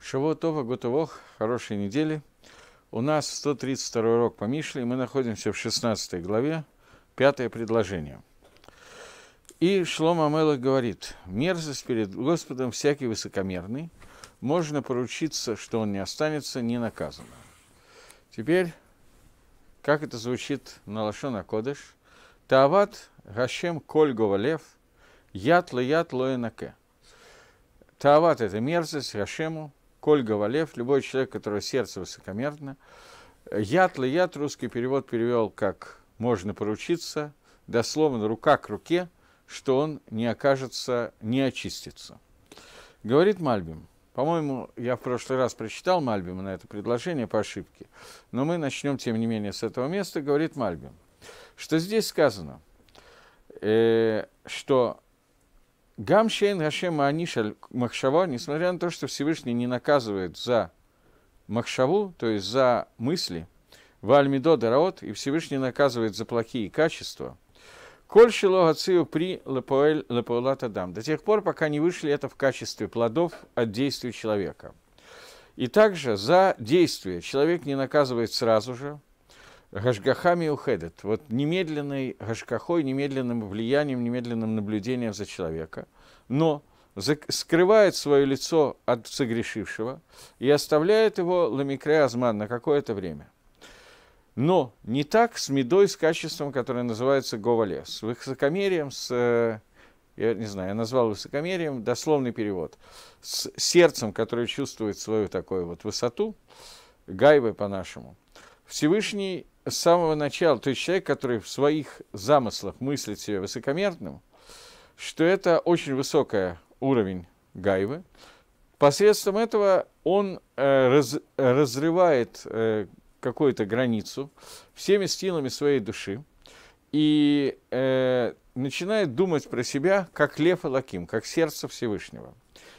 Шавуатова, Гутовох, хорошей недели. У нас 132 урок по Мишле, и мы находимся в 16 главе, пятое предложение. И Шлома Амела говорит, мерзость перед Господом всякий высокомерный, можно поручиться, что он не останется не ненаказанным. Теперь, как это звучит на Лашона Кодыш, Таават Гашем Коль Говалев, Ятло Ятло Энаке. Таават – это мерзость Гашему, Коль Говалев, любой человек, у которого сердце высокомерно. Яд яд русский перевод перевел как «можно поручиться», дословно «рука к руке», что он не окажется, не очистится. Говорит Мальбим, по-моему, я в прошлый раз прочитал Мальбима на это предложение по ошибке, но мы начнем, тем не менее, с этого места, говорит Мальбим, что здесь сказано, э, что Гамшейн Гашема Анишаль Махшава, несмотря на то, что Всевышний не наказывает за Махшаву, то есть за мысли, Вальмидо Дараот, и Всевышний наказывает за плохие качества, Коль шилогацию при лапоэлата дам, до тех пор, пока не вышли это в качестве плодов от действий человека. И также за действие человек не наказывает сразу же, Гашгаха уходит. вот немедленной Гашгахой, немедленным влиянием, немедленным наблюдением за человека, но скрывает свое лицо от согрешившего и оставляет его ламикреазман на какое-то время. Но не так с медой, с качеством, которое называется говале, с высокомерием, с, э, я не знаю, я назвал высокомерием, дословный перевод, с сердцем, которое чувствует свою такую вот высоту, гайвы по-нашему. Всевышний с самого начала, то есть человек, который в своих замыслах мыслит себя высокомерным, что это очень высокий уровень гайвы. Посредством этого он э, раз, разрывает э, какую-то границу всеми стилами своей души и э, начинает думать про себя как лев и лаким, как сердце Всевышнего.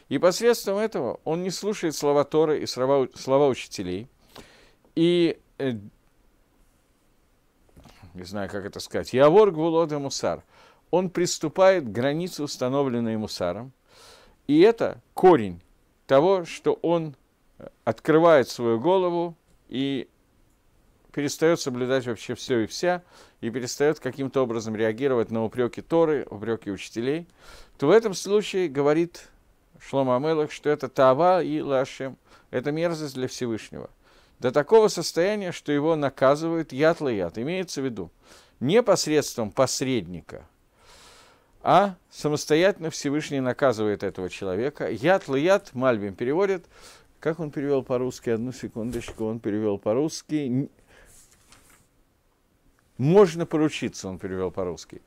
И посредством этого он не слушает слова Торы и слова, слова учителей, и э, не знаю, как это сказать, Яворг Гвулот и Мусар, он приступает к границе, установленной Мусаром, и это корень того, что он э, открывает свою голову и перестает соблюдать вообще все и вся, и перестает каким-то образом реагировать на упреки Торы, упреки учителей, то в этом случае говорит Шлома Амелах, что это Тава и Лашем, это мерзость для Всевышнего до такого состояния, что его наказывают яд яд. Имеется в виду не посредством посредника, а самостоятельно Всевышний наказывает этого человека. Яд яд Мальбим переводит, как он перевел по-русски, одну секундочку, он перевел по-русски, можно поручиться, он перевел по-русски.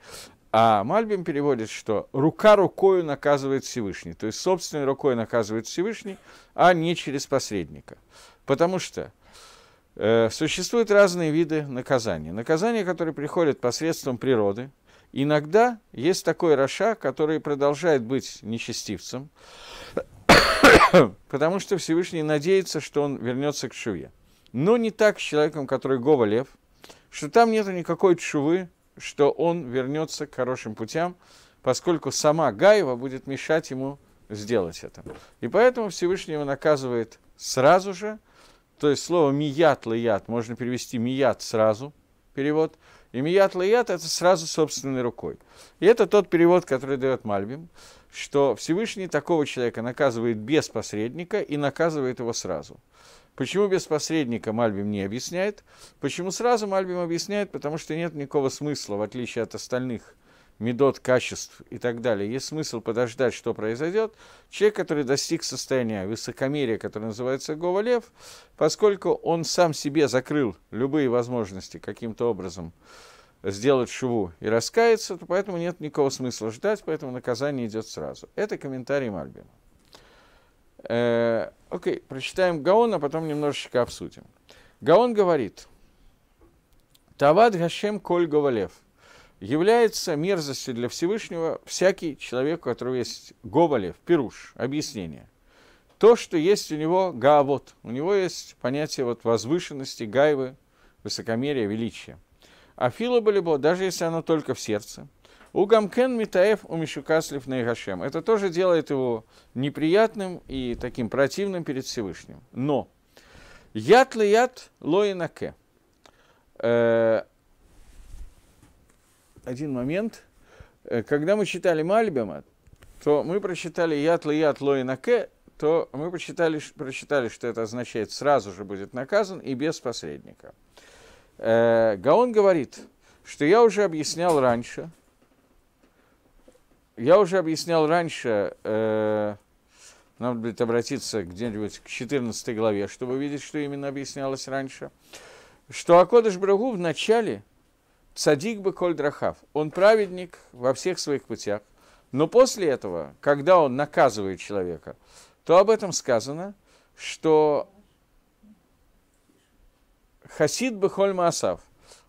А Мальбим переводит, что рука рукою наказывает Всевышний. То есть собственной рукой наказывает Всевышний, а не через посредника. Потому что Э, существуют разные виды наказания. Наказания, которые приходят посредством природы. Иногда есть такой Раша, который продолжает быть нечестивцем, потому что Всевышний надеется, что он вернется к Шуве. Но не так с человеком, который говолев, что там нет никакой Шувы, что он вернется к хорошим путям, поскольку сама Гаева будет мешать ему сделать это. И поэтому Всевышний его наказывает сразу же – то есть слово «мият лаят» можно перевести «мият» сразу, перевод. И «мият лаят» — это сразу собственной рукой. И это тот перевод, который дает Мальбим, что Всевышний такого человека наказывает без посредника и наказывает его сразу. Почему без посредника Мальбим не объясняет? Почему сразу Мальбим объясняет? Потому что нет никакого смысла, в отличие от остальных медот качеств и так далее, есть смысл подождать, что произойдет. Человек, который достиг состояния высокомерия, которое называется Говалев, поскольку он сам себе закрыл любые возможности каким-то образом сделать шву и раскаяться, то поэтому нет никакого смысла ждать, поэтому наказание идет сразу. Это комментарий Мальбина. Э, окей, прочитаем Гаон, а потом немножечко обсудим. Гаон говорит, Тават Гашем Коль Говалев – является мерзостью для Всевышнего всякий человек, у которого есть Гоголев, Пируш, объяснение. То, что есть у него гавот, у него есть понятие вот возвышенности, гайвы, высокомерия, величия. А фила было, даже если оно только в сердце. У Гамкен Митаев у Мишукаслив Наигашем. Это тоже делает его неприятным и таким противным перед Всевышним. Но яд ят лоинаке. Э, один момент. Э, когда мы читали Мальбема, то мы прочитали «Ятлы, ятло и наке», то мы прочитали, прочитали, что это означает «сразу же будет наказан и без посредника». Э, Гаон говорит, что я уже объяснял раньше, я уже объяснял раньше, э, нам будет обратиться где-нибудь к 14 главе, чтобы видеть, что именно объяснялось раньше, что Акодыш Брагу в начале – Садик бы драхав. Он праведник во всех своих путях. Но после этого, когда он наказывает человека, то об этом сказано, что Хасид Бехоль Маасав,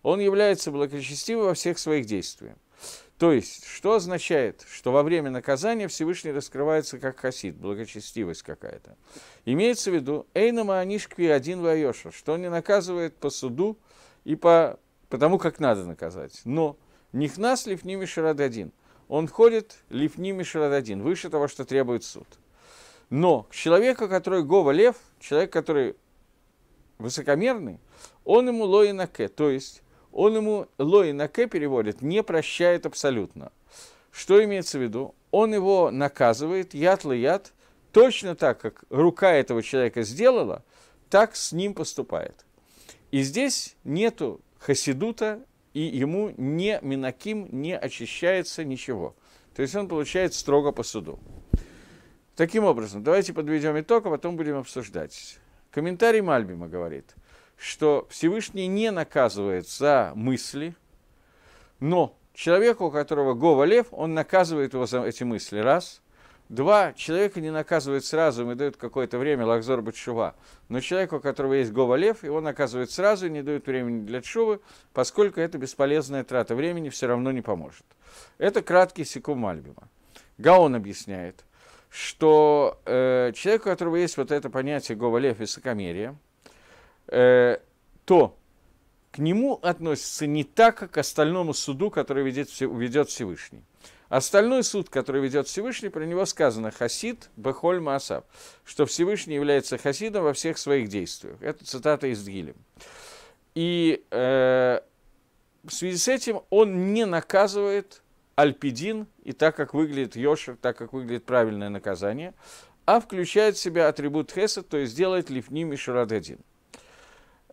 он является благочестивым во всех своих действиях. То есть, что означает, что во время наказания Всевышний раскрывается как хасид, благочестивость какая-то. Имеется в виду Эйна Маанишкви один Вайоша, что он не наказывает по суду и по потому как надо наказать. Но них нас Лифними один, Он ходит Лифними один, выше того, что требует суд. Но человека, который Гова Лев, человек, который высокомерный, он ему лоинаке, то есть он ему лоинаке переводит, не прощает абсолютно. Что имеется в виду? Он его наказывает, яд яд, точно так, как рука этого человека сделала, так с ним поступает. И здесь нету Хасидута, и ему не Минаким не очищается ничего. То есть он получает строго по суду. Таким образом, давайте подведем итог, а потом будем обсуждать. Комментарий Мальбима говорит, что Всевышний не наказывает за мысли, но человеку, у которого Гова Лев, он наказывает его за эти мысли, раз. Два, человека не наказывают сразу, ему дают какое-то время лакзор бачува. Но человеку, у которого есть говалев, его наказывают сразу, и не дают времени для чувы, поскольку это бесполезная трата времени все равно не поможет. Это краткий секум Альбима. Гаон объясняет, что э, человек, у которого есть вот это понятие говалев и сокомерия, э, то к нему относится не так, как к остальному суду, который ведет, ведет Всевышний. Остальной суд, который ведет Всевышний, про него сказано «Хасид Бехоль Маасав», что Всевышний является хасидом во всех своих действиях. Это цитата из Дгилем. И э, в связи с этим он не наказывает Альпидин, и так как выглядит Йошер, так как выглядит правильное наказание, а включает в себя атрибут Хеса, то есть делает Лифни Мишрададин.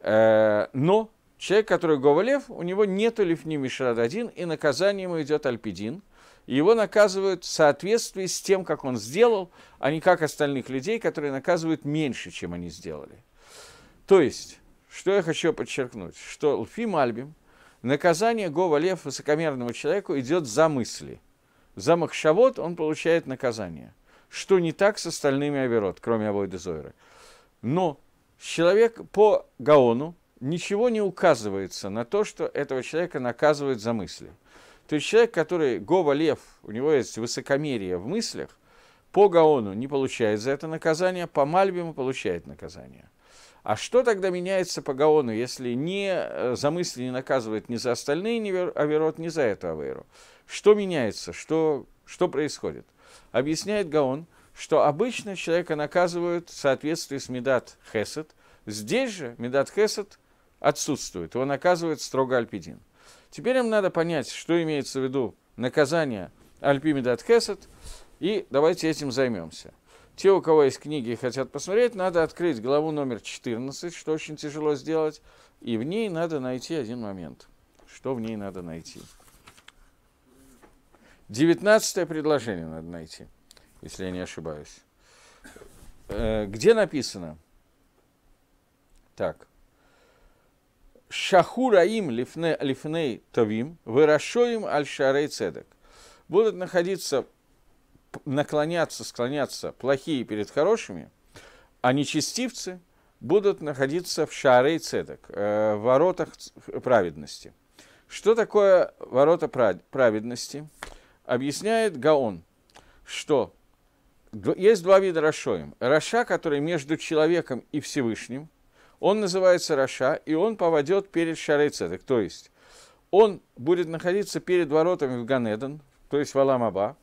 Э, но человек, который Говалев, у него нету Лифни Мишрададин, и наказание ему идет Альпидин – его наказывают в соответствии с тем, как он сделал, а не как остальных людей, которые наказывают меньше, чем они сделали. То есть, что я хочу подчеркнуть, что Лфи Мальбим, наказание Гова Лев высокомерному человеку идет за мысли. За Махшавод он получает наказание. Что не так с остальными Аверот, кроме Авойда Зойры. Но человек по Гаону ничего не указывается на то, что этого человека наказывают за мысли. То есть человек, который Гова Лев, у него есть высокомерие в мыслях, по Гаону не получает за это наказание, по Мальбиму получает наказание. А что тогда меняется по Гаону, если не э, за мысли не наказывает ни за остальные ни Аверот, ни за эту Аверу? Что меняется? Что, что происходит? Объясняет Гаон, что обычно человека наказывают в соответствии с Медат Хесед. Здесь же Медат Хесед отсутствует, его наказывает строго Альпидин. Теперь нам надо понять, что имеется в виду наказание Альпимедат Хесед, и давайте этим займемся. Те, у кого есть книги и хотят посмотреть, надо открыть главу номер 14, что очень тяжело сделать, и в ней надо найти один момент. Что в ней надо найти? Девятнадцатое предложение надо найти, если я не ошибаюсь. Э, где написано? Так. Шахураим лифней тавим, вырашоим аль шарей цедек. Будут находиться, наклоняться, склоняться плохие перед хорошими, а нечестивцы будут находиться в шарей цедек, э, в воротах праведности. Что такое ворота праведности? Объясняет Гаон, что есть два вида Рашоим. Раша, который между человеком и Всевышним – он называется Раша, и он поводет перед Шарей то есть он будет находиться перед воротами в Ганеден, то есть в Аламаба,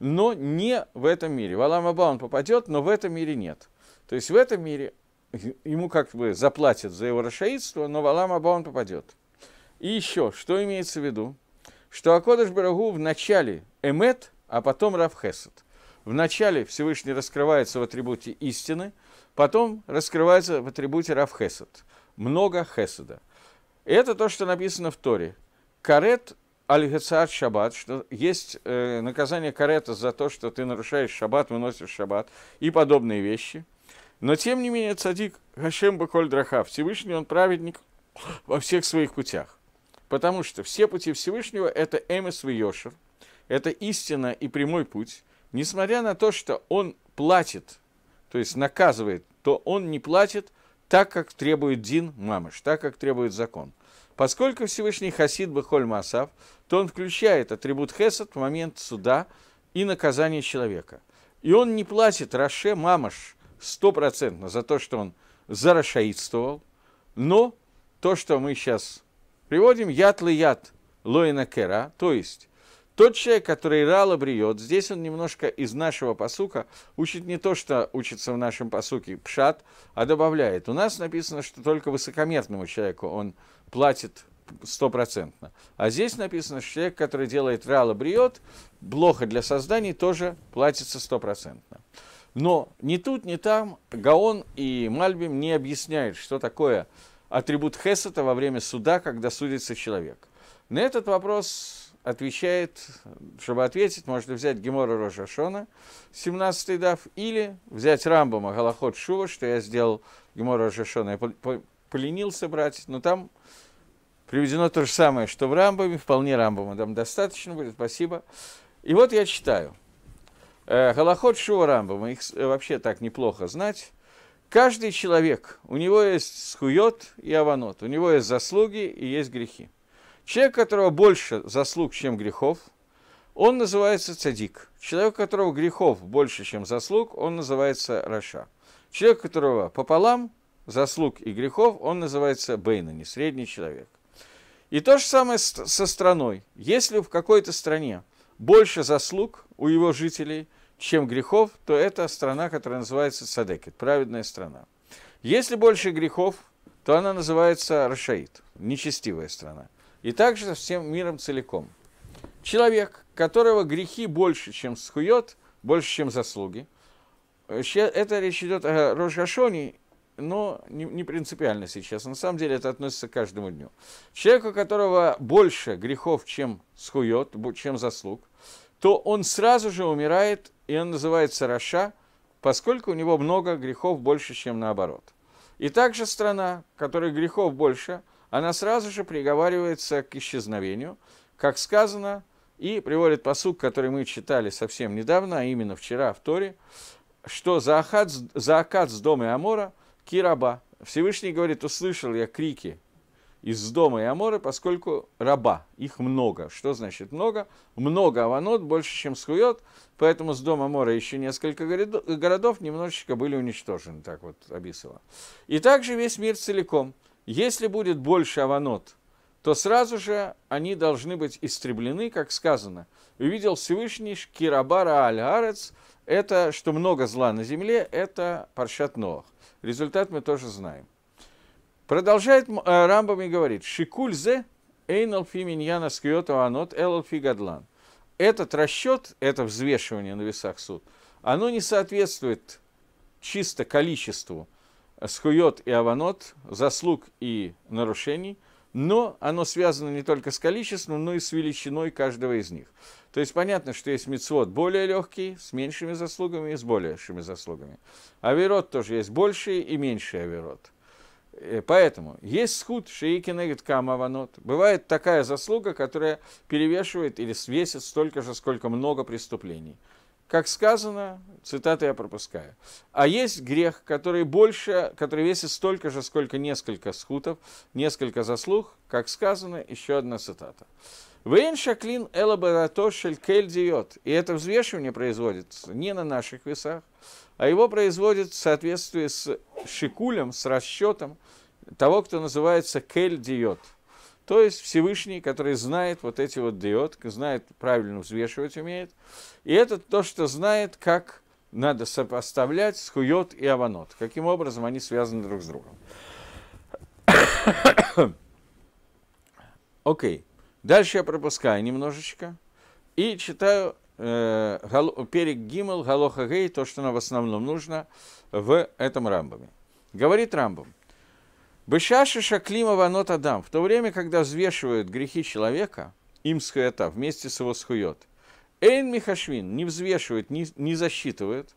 но не в этом мире. В Аламаба он попадет, но в этом мире нет. То есть в этом мире ему как бы заплатят за его рашаидство, но в Аламаба он попадет. И еще, что имеется в виду? Что Акодыш Барагу в начале Эмет, а потом Равхесет. В начале Всевышний раскрывается в атрибуте истины – Потом раскрывается в атрибуте Рав Много Хесада. И это то, что написано в Торе. Карет аль-Гецар Шаббат, что есть э, наказание карета за то, что ты нарушаешь Шаббат, выносишь Шаббат и подобные вещи. Но тем не менее цадик Хашем Баколь Драха, Всевышний он праведник во всех своих путях. Потому что все пути Всевышнего – это Эмес Йошер, это истина и прямой путь, несмотря на то, что он платит – то есть наказывает, то он не платит так, как требует Дин Мамыш, так, как требует закон. Поскольку Всевышний Хасид Бахоль Масав, то он включает атрибут Хесад в момент суда и наказания человека. И он не платит Раше Мамаш стопроцентно за то, что он зарашаидствовал, но то, что мы сейчас приводим, яд лы яд лоина кера, то есть тот человек, который Рала бриет, здесь он немножко из нашего посука учит не то, что учится в нашем посуке пшат, а добавляет. У нас написано, что только высокомерному человеку он платит стопроцентно. А здесь написано, что человек, который делает Рала бриет, блоха для созданий тоже платится стопроцентно. Но ни тут, ни там Гаон и Мальбим не объясняют, что такое атрибут Хесета во время суда, когда судится человек. На этот вопрос отвечает, чтобы ответить, можно взять Гемора Рожашона, 17-й дав, или взять Рамбама Галахот Шува, что я сделал Гемора Рожашона, я поленился брать, но там приведено то же самое, что в Рамбаме, вполне Рамбама там достаточно будет, спасибо. И вот я читаю. Э, Галахот Шува Рамбама, их э, вообще так неплохо знать. Каждый человек, у него есть схует и аванот, у него есть заслуги и есть грехи. Человек, у которого больше заслуг, чем грехов, он называется цадик. Человек, у которого грехов больше, чем заслуг, он называется раша. Человек, у которого пополам заслуг и грехов, он называется бейна, не средний человек. И то же самое со страной. Если в какой-то стране больше заслуг у его жителей, чем грехов, то это страна, которая называется Садекет, праведная страна. Если больше грехов, то она называется Рашаид, нечестивая страна и также со всем миром целиком. Человек, которого грехи больше, чем схует, больше, чем заслуги, э, это речь идет о Рожашоне, но не, принципиально сейчас. На самом деле это относится к каждому дню. Человеку, у которого больше грехов, чем схует, чем заслуг, то он сразу же умирает, и он называется Раша, поскольку у него много грехов больше, чем наоборот. И также страна, которой грехов больше – она сразу же приговаривается к исчезновению, как сказано, и приводит посук, который мы читали совсем недавно, а именно вчера в Торе, что за Акад, с дома Амора Кираба. Всевышний говорит, услышал я крики из дома и Аморы, поскольку раба, их много. Что значит много? Много аванот, больше, чем схует, поэтому с дома Амора еще несколько городов немножечко были уничтожены, так вот описывала. И также весь мир целиком. Если будет больше аванот, то сразу же они должны быть истреблены, как сказано. Увидел Всевышний Кирабара Аль-Арец, это, что много зла на земле, это Паршат Ноах. Результат мы тоже знаем. Продолжает э, Рамбам и говорит, Шикульзе Эйнолфи Миньяна Скьотова Анот Элфи Гадлан. Этот расчет, это взвешивание на весах суд, оно не соответствует чисто количеству схует и аванот, заслуг и нарушений, но оно связано не только с количеством, но и с величиной каждого из них. То есть понятно, что есть мицвод более легкий, с меньшими заслугами и с большими заслугами. Аверот тоже есть больший и меньший аверот. Э, поэтому есть схуд шиикинегит камаванот. Бывает такая заслуга, которая перевешивает или свесит столько же, сколько много преступлений – как сказано, цитаты я пропускаю. А есть грех, который больше, который весит столько же, сколько несколько схутов, несколько заслуг, как сказано, еще одна цитата. Вейн Шаклин Элабаратошель Кельдиот. И это взвешивание производится не на наших весах, а его производит в соответствии с шикулем, с расчетом того, кто называется Кельдиот – то есть Всевышний, который знает вот эти вот диод, знает, правильно взвешивать умеет. И это то, что знает, как надо сопоставлять схует и аванот. Каким образом они связаны друг с другом. Окей. Okay. Дальше я пропускаю немножечко. И читаю э, гал, перек Гимл, Галоха Гей, то, что нам в основном нужно в этом Рамбаме. Говорит Рамбам. Бышаши Шаклима Ванот Адам. В то время, когда взвешивают грехи человека, им схуята, вместе с его схует. Эйн Михашвин не взвешивает, не, не засчитывает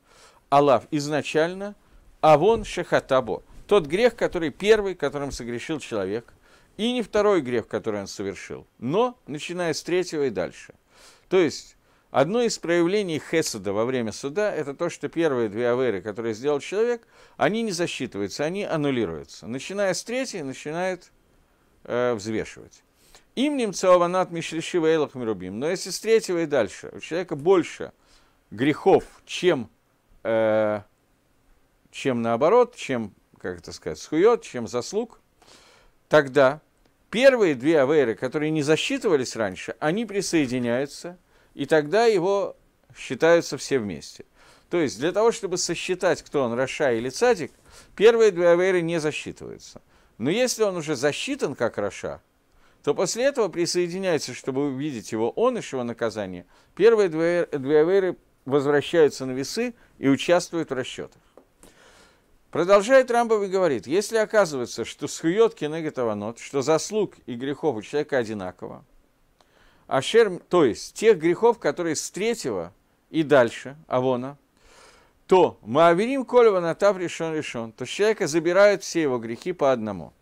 Аллах изначально, а вон Шахатабо. Тот грех, который первый, которым согрешил человек, и не второй грех, который он совершил, но начиная с третьего и дальше. То есть Одно из проявлений Хесада во время суда – это то, что первые две аверы, которые сделал человек, они не засчитываются, они аннулируются. Начиная с третьей, начинает э, взвешивать. Имнем цаванат мишлишива эйлах мирубим. Но если с третьего и дальше у человека больше грехов, чем, э, чем наоборот, чем, как это сказать, схует, чем заслуг, тогда первые две аверы, которые не засчитывались раньше, они присоединяются – и тогда его считаются все вместе. То есть для того, чтобы сосчитать, кто он, Раша или Цадик, первые две Аверы не засчитываются. Но если он уже засчитан как Раша, то после этого присоединяется, чтобы увидеть его он и его наказание. Первые две Аверы возвращаются на весы и участвуют в расчетах. Продолжает Рамбов и говорит, если оказывается, что схует кенегатаванот, что заслуг и грехов у человека одинаково, Ашер, то есть тех грехов, которые с третьего и дальше, Авона, то мы Маавирим Колева Натав решен решен, то человека забирают все его грехи по одному.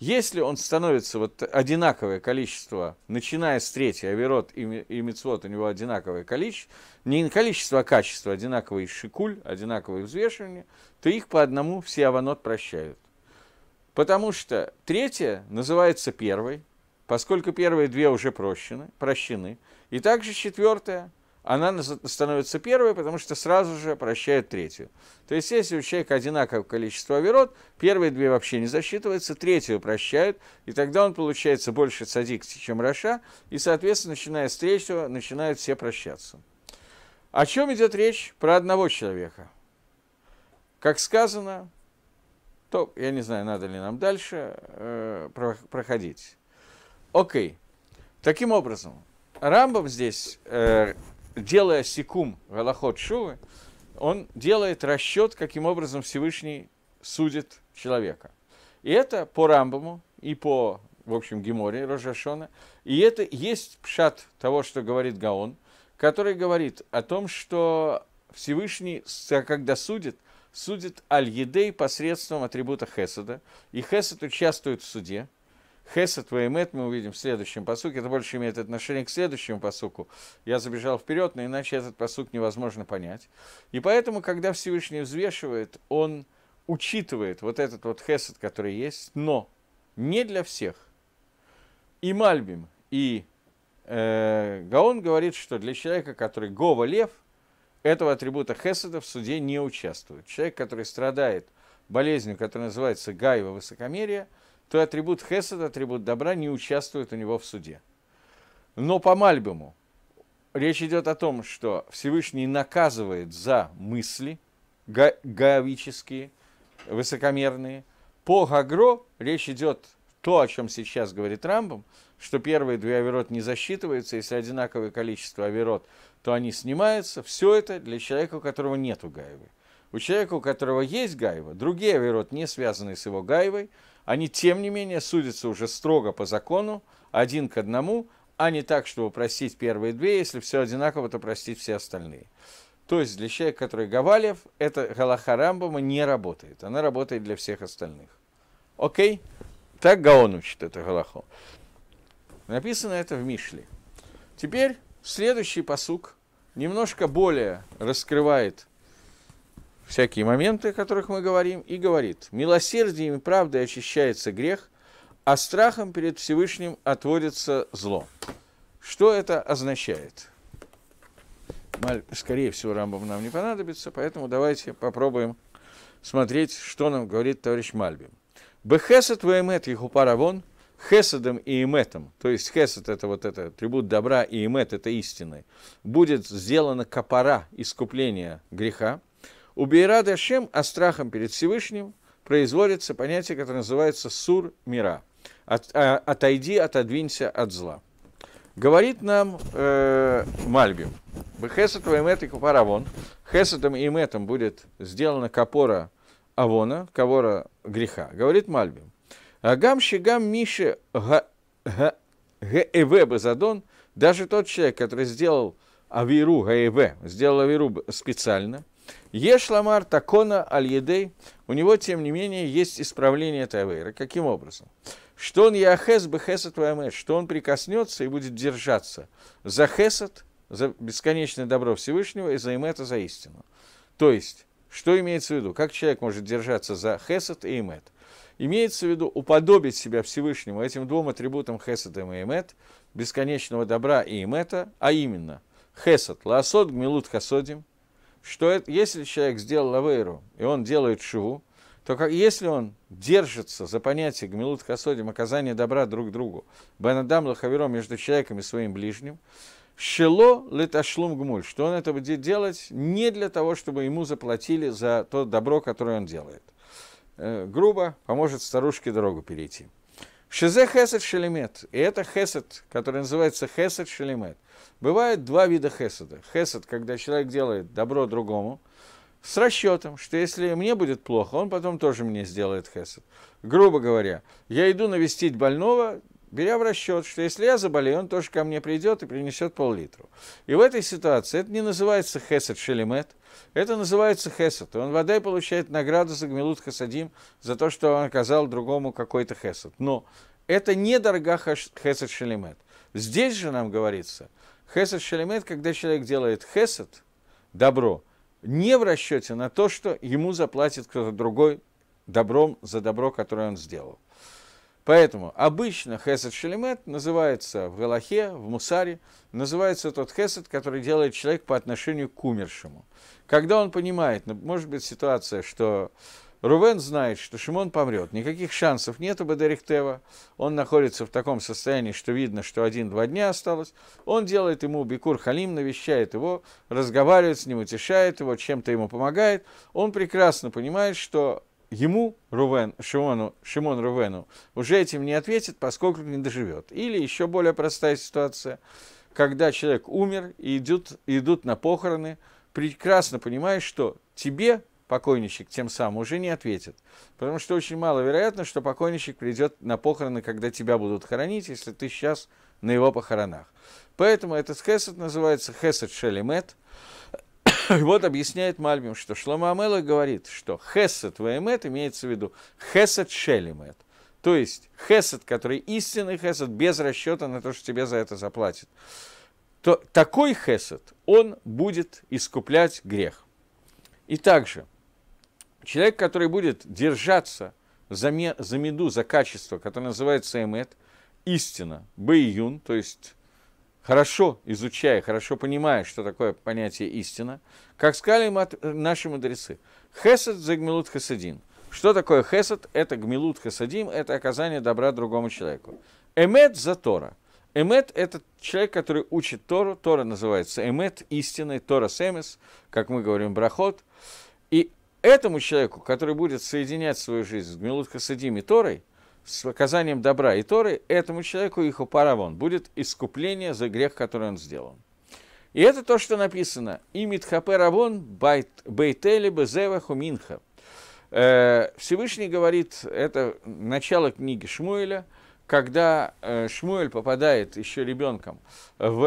Если он становится вот одинаковое количество, начиная с третьей, Аверот и, и у него одинаковое количество, не количество, а качество, одинаковый шикуль, одинаковые взвешивания, то их по одному все Аванот прощают. Потому что третье называется первой, поскольку первые две уже прощены, прощены. И также четвертая, она становится первой, потому что сразу же прощает третью. То есть, если у человека одинаковое количество верот, первые две вообще не засчитываются, третью прощают, и тогда он получается больше садик, чем Раша, и, соответственно, начиная с третьего, начинают все прощаться. О чем идет речь? Про одного человека. Как сказано, то, я не знаю, надо ли нам дальше э, проходить. Окей. Okay. Таким образом, Рамбам здесь, э, делая секум Галахот Шувы, он делает расчет, каким образом Всевышний судит человека. И это по Рамбаму и по, в общем, Геморе Рожашона. И это есть пшат того, что говорит Гаон, который говорит о том, что Всевышний, когда судит, судит Аль-Едей посредством атрибута Хесада. И Хесад участвует в суде, Хесед, Веймет мы увидим в следующем посуке. Это больше имеет отношение к следующему посуку. Я забежал вперед, но иначе этот посук невозможно понять. И поэтому, когда Всевышний взвешивает, он учитывает вот этот вот хесед, который есть, но не для всех. И Мальбим, и э, Гаон говорит, что для человека, который Гова Лев, этого атрибута хеседа в суде не участвует. Человек, который страдает болезнью, которая называется гайва Высокомерия то атрибут хесед, атрибут добра не участвует у него в суде. Но по Мальбому речь идет о том, что Всевышний наказывает за мысли гаевические, высокомерные. По Гагро речь идет то, о чем сейчас говорит Рамбом, что первые две авирот не засчитываются, если одинаковое количество авирот, то они снимаются. Все это для человека, у которого нет гаевы. У человека, у которого есть гаева, другие авирот, не связанные с его гаевой – они, тем не менее, судятся уже строго по закону, один к одному, а не так, чтобы простить первые две, если все одинаково, то простить все остальные. То есть для человека, который Гавалев, эта Галаха Рамбама не работает. Она работает для всех остальных. Окей? Так Гаон учит это Галаху. Написано это в Мишле. Теперь следующий посук немножко более раскрывает всякие моменты, о которых мы говорим, и говорит, милосердием и правдой очищается грех, а страхом перед Всевышним отводится зло. Что это означает? Скорее всего, Рамбам нам не понадобится, поэтому давайте попробуем смотреть, что нам говорит товарищ Мальбим. «Бехесед ваэмет ехупаравон» хесадом и эметом, то есть хесад – это вот это атрибут добра, и эмет это истины, будет сделано капора, искупления греха, у Бейра Дашем, а страхом перед Всевышним, производится понятие, которое называется сур мира. От, а, отойди, отодвинься от зла. Говорит нам э, Мальбим, Хесетом и Мэтом Купаравон, Хесетом и Мэтом будет сделана капора Авона, кавора греха. Говорит Мальбим, Агам Шигам Миши Гаэве задон, даже тот человек, который сделал Авиру Гаэве, сделал Авиру специально, Ешламар такона аль-едей, у него, тем не менее, есть исправление этой авейры. Каким образом? Что он яхес бехесет вамет, что он прикоснется и будет держаться за хесат, за бесконечное добро Всевышнего и за имета, за истину. То есть, что имеется в виду? Как человек может держаться за хесат и имет? Имеется в виду уподобить себя Всевышнему этим двум атрибутам хесат и имет, бесконечного добра и имета, а именно хесат лаосод гмилут хасодим, что это, если человек сделал авейру, и он делает шиву, то как, если он держится за понятие гмилут хасодим, оказание добра друг другу, банадам лахаверо между человеком и своим ближним, шело леташлум гмуль, что он это будет делать не для того, чтобы ему заплатили за то добро, которое он делает. Э, грубо поможет старушке дорогу перейти. Шизе хесед шелемет. И это хесед, который называется хесед шелемет. Бывают два вида хеседа. Хесед, когда человек делает добро другому, с расчетом, что если мне будет плохо, он потом тоже мне сделает хесед. Грубо говоря, я иду навестить больного, беря в расчет, что если я заболею, он тоже ко мне придет и принесет пол-литру. И в этой ситуации это не называется хесед шелемет, это называется хесед. Он вода получает награду за гмилут хасадим, за то, что он оказал другому какой-то хесед. Но это не дорога хесед шелемет. Здесь же нам говорится, хесед шелемет, когда человек делает хесед, добро, не в расчете на то, что ему заплатит кто-то другой добром за добро, которое он сделал. Поэтому обычно хесед шелемет называется в Галахе, в Мусаре, называется тот хесед, который делает человек по отношению к умершему. Когда он понимает, ну, может быть ситуация, что Рувен знает, что Шимон помрет, никаких шансов нет у Бадерихтева, он находится в таком состоянии, что видно, что один-два дня осталось, он делает ему бикур халим, навещает его, разговаривает с ним, утешает его, чем-то ему помогает, он прекрасно понимает, что ему, Рувен, Шимону, Шимон Рувену, уже этим не ответит, поскольку не доживет. Или еще более простая ситуация, когда человек умер и идут, идут на похороны, прекрасно понимаешь, что тебе покойничек тем самым уже не ответит. Потому что очень маловероятно, что покойничек придет на похороны, когда тебя будут хоронить, если ты сейчас на его похоронах. Поэтому этот хесед называется хесед шелемет – вот объясняет Мальбим, что Шлома Амела говорит, что Хесед Ваемет имеется в виду Хесед Шелимет. То есть хесед, который истинный хесед, без расчета на то, что тебе за это заплатит. То, такой хесед, он будет искуплять грех. И также, человек, который будет держаться за, ме, за меду, за качество, которое называется эмет, истина, бэйюн, то есть хорошо изучая, хорошо понимая, что такое понятие истина, как сказали э, наши мудрецы, хесед за гмилут хасадин. Что такое хесед? Это гмилут хесадим, это оказание добра другому человеку. Эмет за Тора. Эмет – это человек, который учит Тору. Тора называется Эмет, истиной, Тора Семес, как мы говорим, брахот. И этому человеку, который будет соединять свою жизнь с Гмилут Хасадим и Торой, с оказанием добра и Торы, этому человеку их упаравон, будет искупление за грех, который он сделал. И это то, что написано. и хапе равон бейтели безева хуминха». Э, Всевышний говорит, это начало книги Шмуэля, когда э, Шмуэль попадает еще ребенком в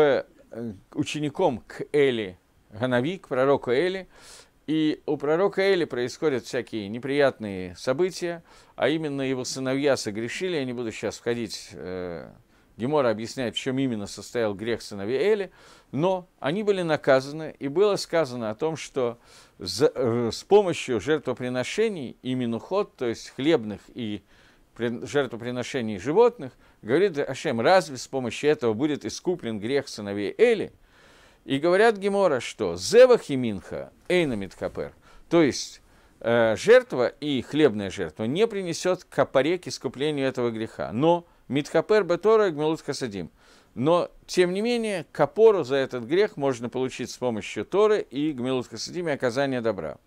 э, учеником к Эли, Ганави, к пророку Эли, и у пророка Эли происходят всякие неприятные события, а именно его сыновья согрешили, я не буду сейчас входить, э, Гемора объясняет, в чем именно состоял грех сыновей Эли, но они были наказаны, и было сказано о том, что за, э, с помощью жертвоприношений и минуход, то есть хлебных и при, жертвоприношений животных, говорит Ашем, разве с помощью этого будет искуплен грех сыновей Эли – и говорят Гемора, что «зевах и минха эйнамит капер», то есть э, жертва и хлебная жертва не принесет капоре к искуплению этого греха. Но митхапер бетора гмелут хасадим. Но, тем не менее, капору за этот грех можно получить с помощью Торы и гмелут хасадим и оказания добра.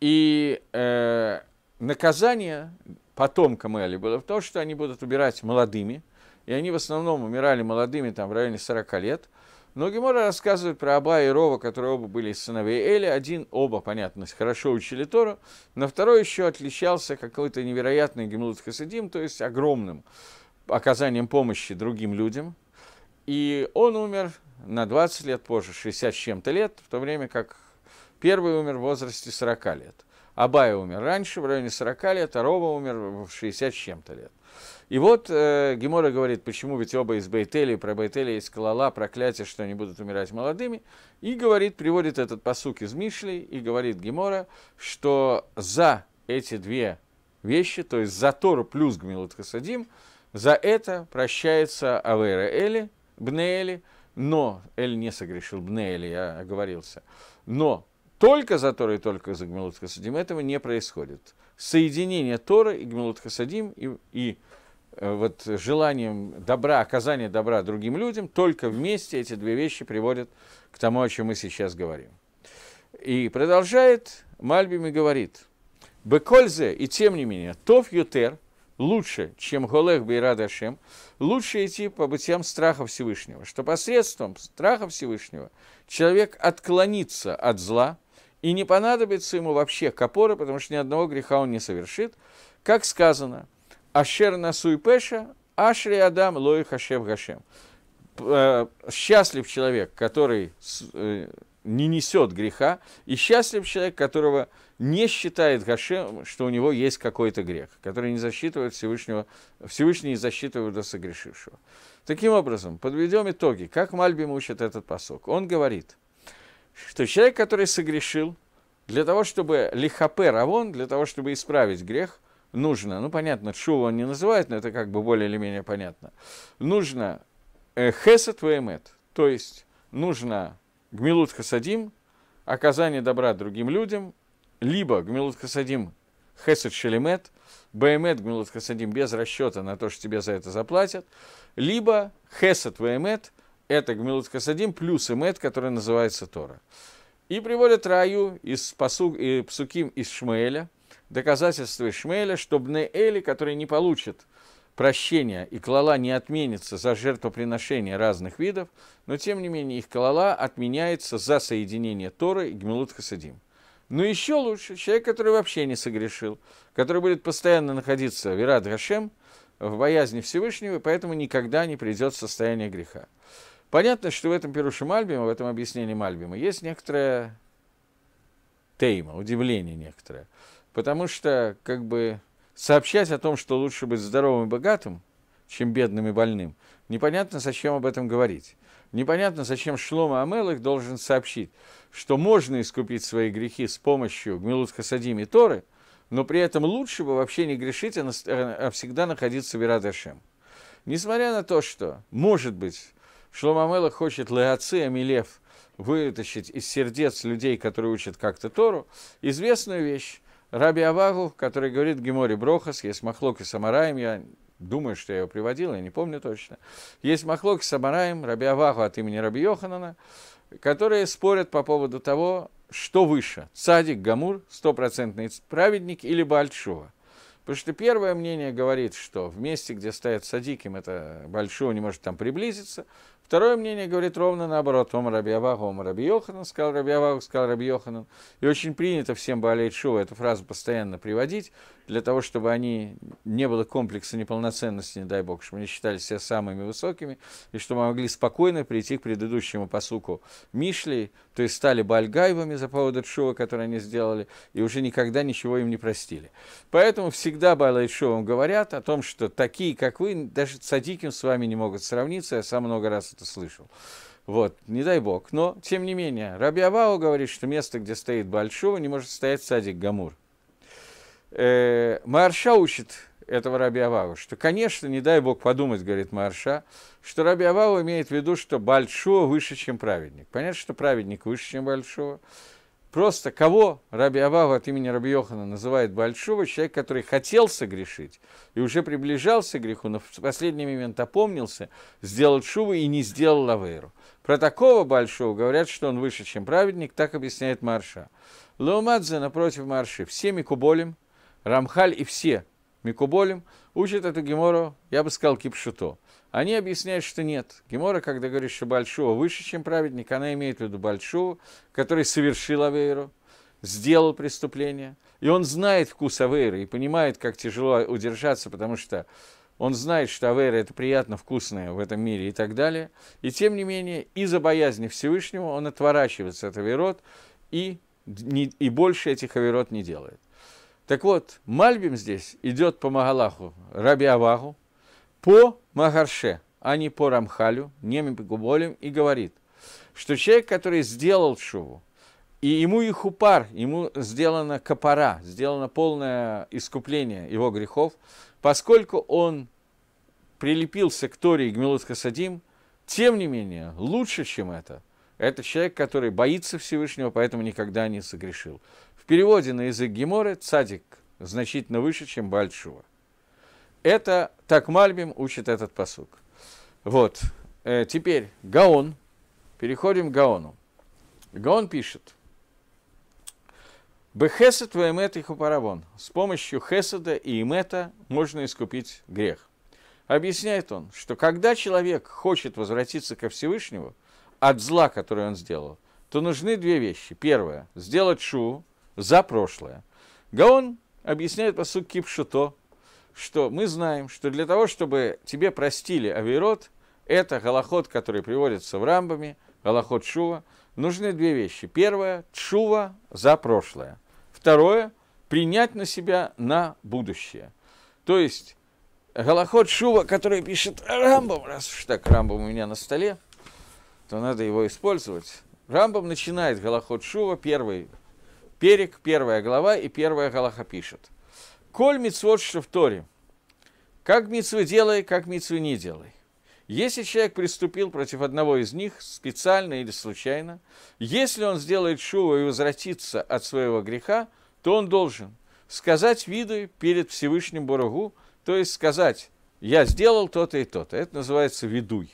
И э, наказание потомкам Эли было в том, что они будут убирать молодыми, и они в основном умирали молодыми там в районе 40 лет – но Гемора рассказывает про Аба и Рова, которые оба были сыновей Эли. Один, оба, понятно, хорошо учили Тору, На второй еще отличался какой-то невероятный Гемлут Хасадим, то есть огромным оказанием помощи другим людям. И он умер на 20 лет позже, 60 с чем-то лет, в то время как первый умер в возрасте 40 лет. Абай умер раньше, в районе 40 лет, а Рова умер в 60 с чем-то лет. И вот э, Гемора говорит, почему ведь оба из Бейтели, про Бейтели из Калала, проклятие, что они будут умирать молодыми. И говорит, приводит этот посук из Мишлей, и говорит Гемора, что за эти две вещи, то есть за Тору плюс Гмилут Хасадим, за это прощается Авера Эли, Бнеэли, но Эль не согрешил, Бнеэли, я оговорился. Но только за Тору и только за Гмилут Хасадим этого не происходит. Соединение Тора и Гмилут Хасадим и, и Э, вот желанием добра, оказания добра другим людям, только вместе эти две вещи приводят к тому, о чем мы сейчас говорим. И продолжает Мальбим и говорит, «Бекользе, и тем не менее, Тов Ютер, лучше, чем Голех Бейрад Ашем, лучше идти по путям страха Всевышнего, что посредством страха Всевышнего человек отклонится от зла, и не понадобится ему вообще копора, потому что ни одного греха он не совершит, как сказано – Ашер насуй пеша, ашри адам лой хашев гашем. Э, счастлив человек, который э, не несет греха, и счастлив человек, которого не считает Гашем, что у него есть какой-то грех, который не засчитывает Всевышнего, Всевышний не засчитывает до согрешившего. Таким образом, подведем итоги, как Мальбим учит этот посок. Он говорит, что человек, который согрешил, для того, чтобы лихапер, а он, для того, чтобы исправить грех – нужно, ну понятно, шува он не называет, но это как бы более или менее понятно, нужно э, хесед веймет, эм то есть нужно гмилут хасадим, оказание добра другим людям, либо гмилут хасадим хесед шелемет, беймет эм гмилут хасадим без расчета на то, что тебе за это заплатят, либо хесед веймет, эм это гмилут хасадим плюс эмет, который называется Тора. И приводят раю из пасук, и э, псуким из Шмаэля – доказательство Ишмеля, что Бнеэли, который не получит прощения и клала не отменится за жертвоприношение разных видов, но тем не менее их клала отменяется за соединение Торы и Гмелут Хасадим. Но еще лучше, человек, который вообще не согрешил, который будет постоянно находиться в Ирад Гашем, в боязни Всевышнего, и поэтому никогда не придет в состояние греха. Понятно, что в этом Перуше Мальбима, в этом объяснении Мальбима, есть некоторая тейма, удивление некоторое. Потому что, как бы, сообщать о том, что лучше быть здоровым и богатым, чем бедным и больным, непонятно, зачем об этом говорить. Непонятно, зачем Шлома Амелых должен сообщить, что можно искупить свои грехи с помощью Гмилут Хасадим и Торы, но при этом лучше бы вообще не грешить, а, а всегда находиться в Ирадашем. Несмотря на то, что, может быть, Шлома Амелых хочет Леоци Амилев вытащить из сердец людей, которые учат как-то Тору, известную вещь, Раби Авагу, который говорит Гемори Брохас, есть Махлок и Самараем, я думаю, что я его приводил, я не помню точно. Есть Махлок и Самараем, Раби Авагу от имени Раби Йоханана, которые спорят по поводу того, что выше, Садик Гамур, стопроцентный праведник или Большого. Потому что первое мнение говорит, что в месте, где стоят садиким, это большого не может там приблизиться. Второе мнение говорит ровно наоборот. Ом Раби Авага, Ом Раби Йоханан, сказал Раби Авага, сказал Раби Йоханан. И очень принято всем болеть Шува эту фразу постоянно приводить, для того, чтобы они не было комплекса неполноценности, не дай бог, чтобы они считали себя самыми высокими, и чтобы могли спокойно прийти к предыдущему посуку Мишли, то есть стали бальгайвами за поводу Шува, который они сделали, и уже никогда ничего им не простили. Поэтому всегда Байлайшовым говорят о том, что такие, как вы, даже садиким с вами не могут сравниться, я сам много раз это слышал. Вот, не дай бог. Но, тем не менее, Раби говорит, что место, где стоит Большого, не может стоять садик Гамур э, Марша учит этого Раби Авава, что, конечно, не дай Бог подумать, говорит Марша, что Раби Авава имеет в виду, что Большого выше, чем праведник. Понятно, что праведник выше, чем Большого. Просто кого Раби Авава от имени Раби Йохана называет Большого, человек, который хотел согрешить и уже приближался к греху, но в последний момент опомнился, сделал шуву и не сделал лавейру. Про такого Большого говорят, что он выше, чем праведник, так объясняет Марша. Леомадзе напротив Марши всеми куболем – Рамхаль и все Микуболим учат эту Гемору, я бы сказал, кипшуто. Они объясняют, что нет. Гемора, когда говорит, что Большого выше, чем праведник, она имеет в виду Большого, который совершил Авейру, сделал преступление. И он знает вкус Авейры и понимает, как тяжело удержаться, потому что он знает, что Авейра – это приятно, вкусное в этом мире и так далее. И тем не менее, из-за боязни Всевышнего он отворачивается от Авейрот и, не, и больше этих Авейрот не делает. Так вот, Мальбим здесь идет по Магалаху, Раби Авагу, по Магарше, а не по Рамхалю, не Мебегуболем, и говорит, что человек, который сделал шуву, и ему и хупар, ему сделана капара, сделано полное искупление его грехов, поскольку он прилепился к Торе и Гмилут Хасадим, тем не менее, лучше, чем это, это человек, который боится Всевышнего, поэтому никогда не согрешил переводе на язык Геморы цадик значительно выше, чем большого. Это так Мальбим учит этот посук. Вот. Э, теперь Гаон. Переходим к Гаону. Гаон пишет. Бехесед ваэмет и хупаравон. С помощью хеседа и имета можно искупить грех. Объясняет он, что когда человек хочет возвратиться ко Всевышнему от зла, которое он сделал, то нужны две вещи. Первое – сделать шу, за прошлое. Гаон объясняет по сути Кипшуто, что мы знаем, что для того, чтобы тебе простили Аверот, это голоход, который приводится в рамбами, голоход Шува, нужны две вещи. Первое – Шува за прошлое. Второе – принять на себя на будущее. То есть, голоход Шува, который пишет Рамбом, раз уж так Рамбом у меня на столе, то надо его использовать. Рамбом начинает голоход Шува, первый Перек, первая глава и первая Галаха пишет. Коль митцвот в Торе, как митцвы делай, как митцвы не делай. Если человек приступил против одного из них, специально или случайно, если он сделает шува и возвратится от своего греха, то он должен сказать виду перед Всевышним Борогу, то есть сказать, я сделал то-то и то-то. Это называется ведуй.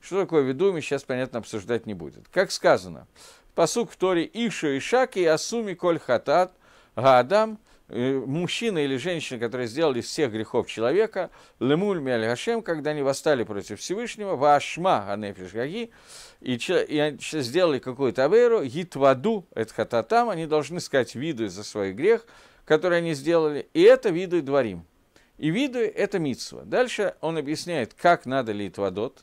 Что такое ведуй, мы сейчас, понятно, обсуждать не будем. Как сказано, посук в Торе Ишу и Шаки, Асуми Коль Хатат, гадам э, мужчина или женщина, которые сделали всех грехов человека, Лемуль Мяль Гашем, когда они восстали против Всевышнего, Вашма Анефиш Гаги, и, и сделали какую-то аверу, Гитваду, это хататам, они должны сказать виду за свой грех, который они сделали, и это виду и дворим. И виду это митсва. Дальше он объясняет, как надо лить водот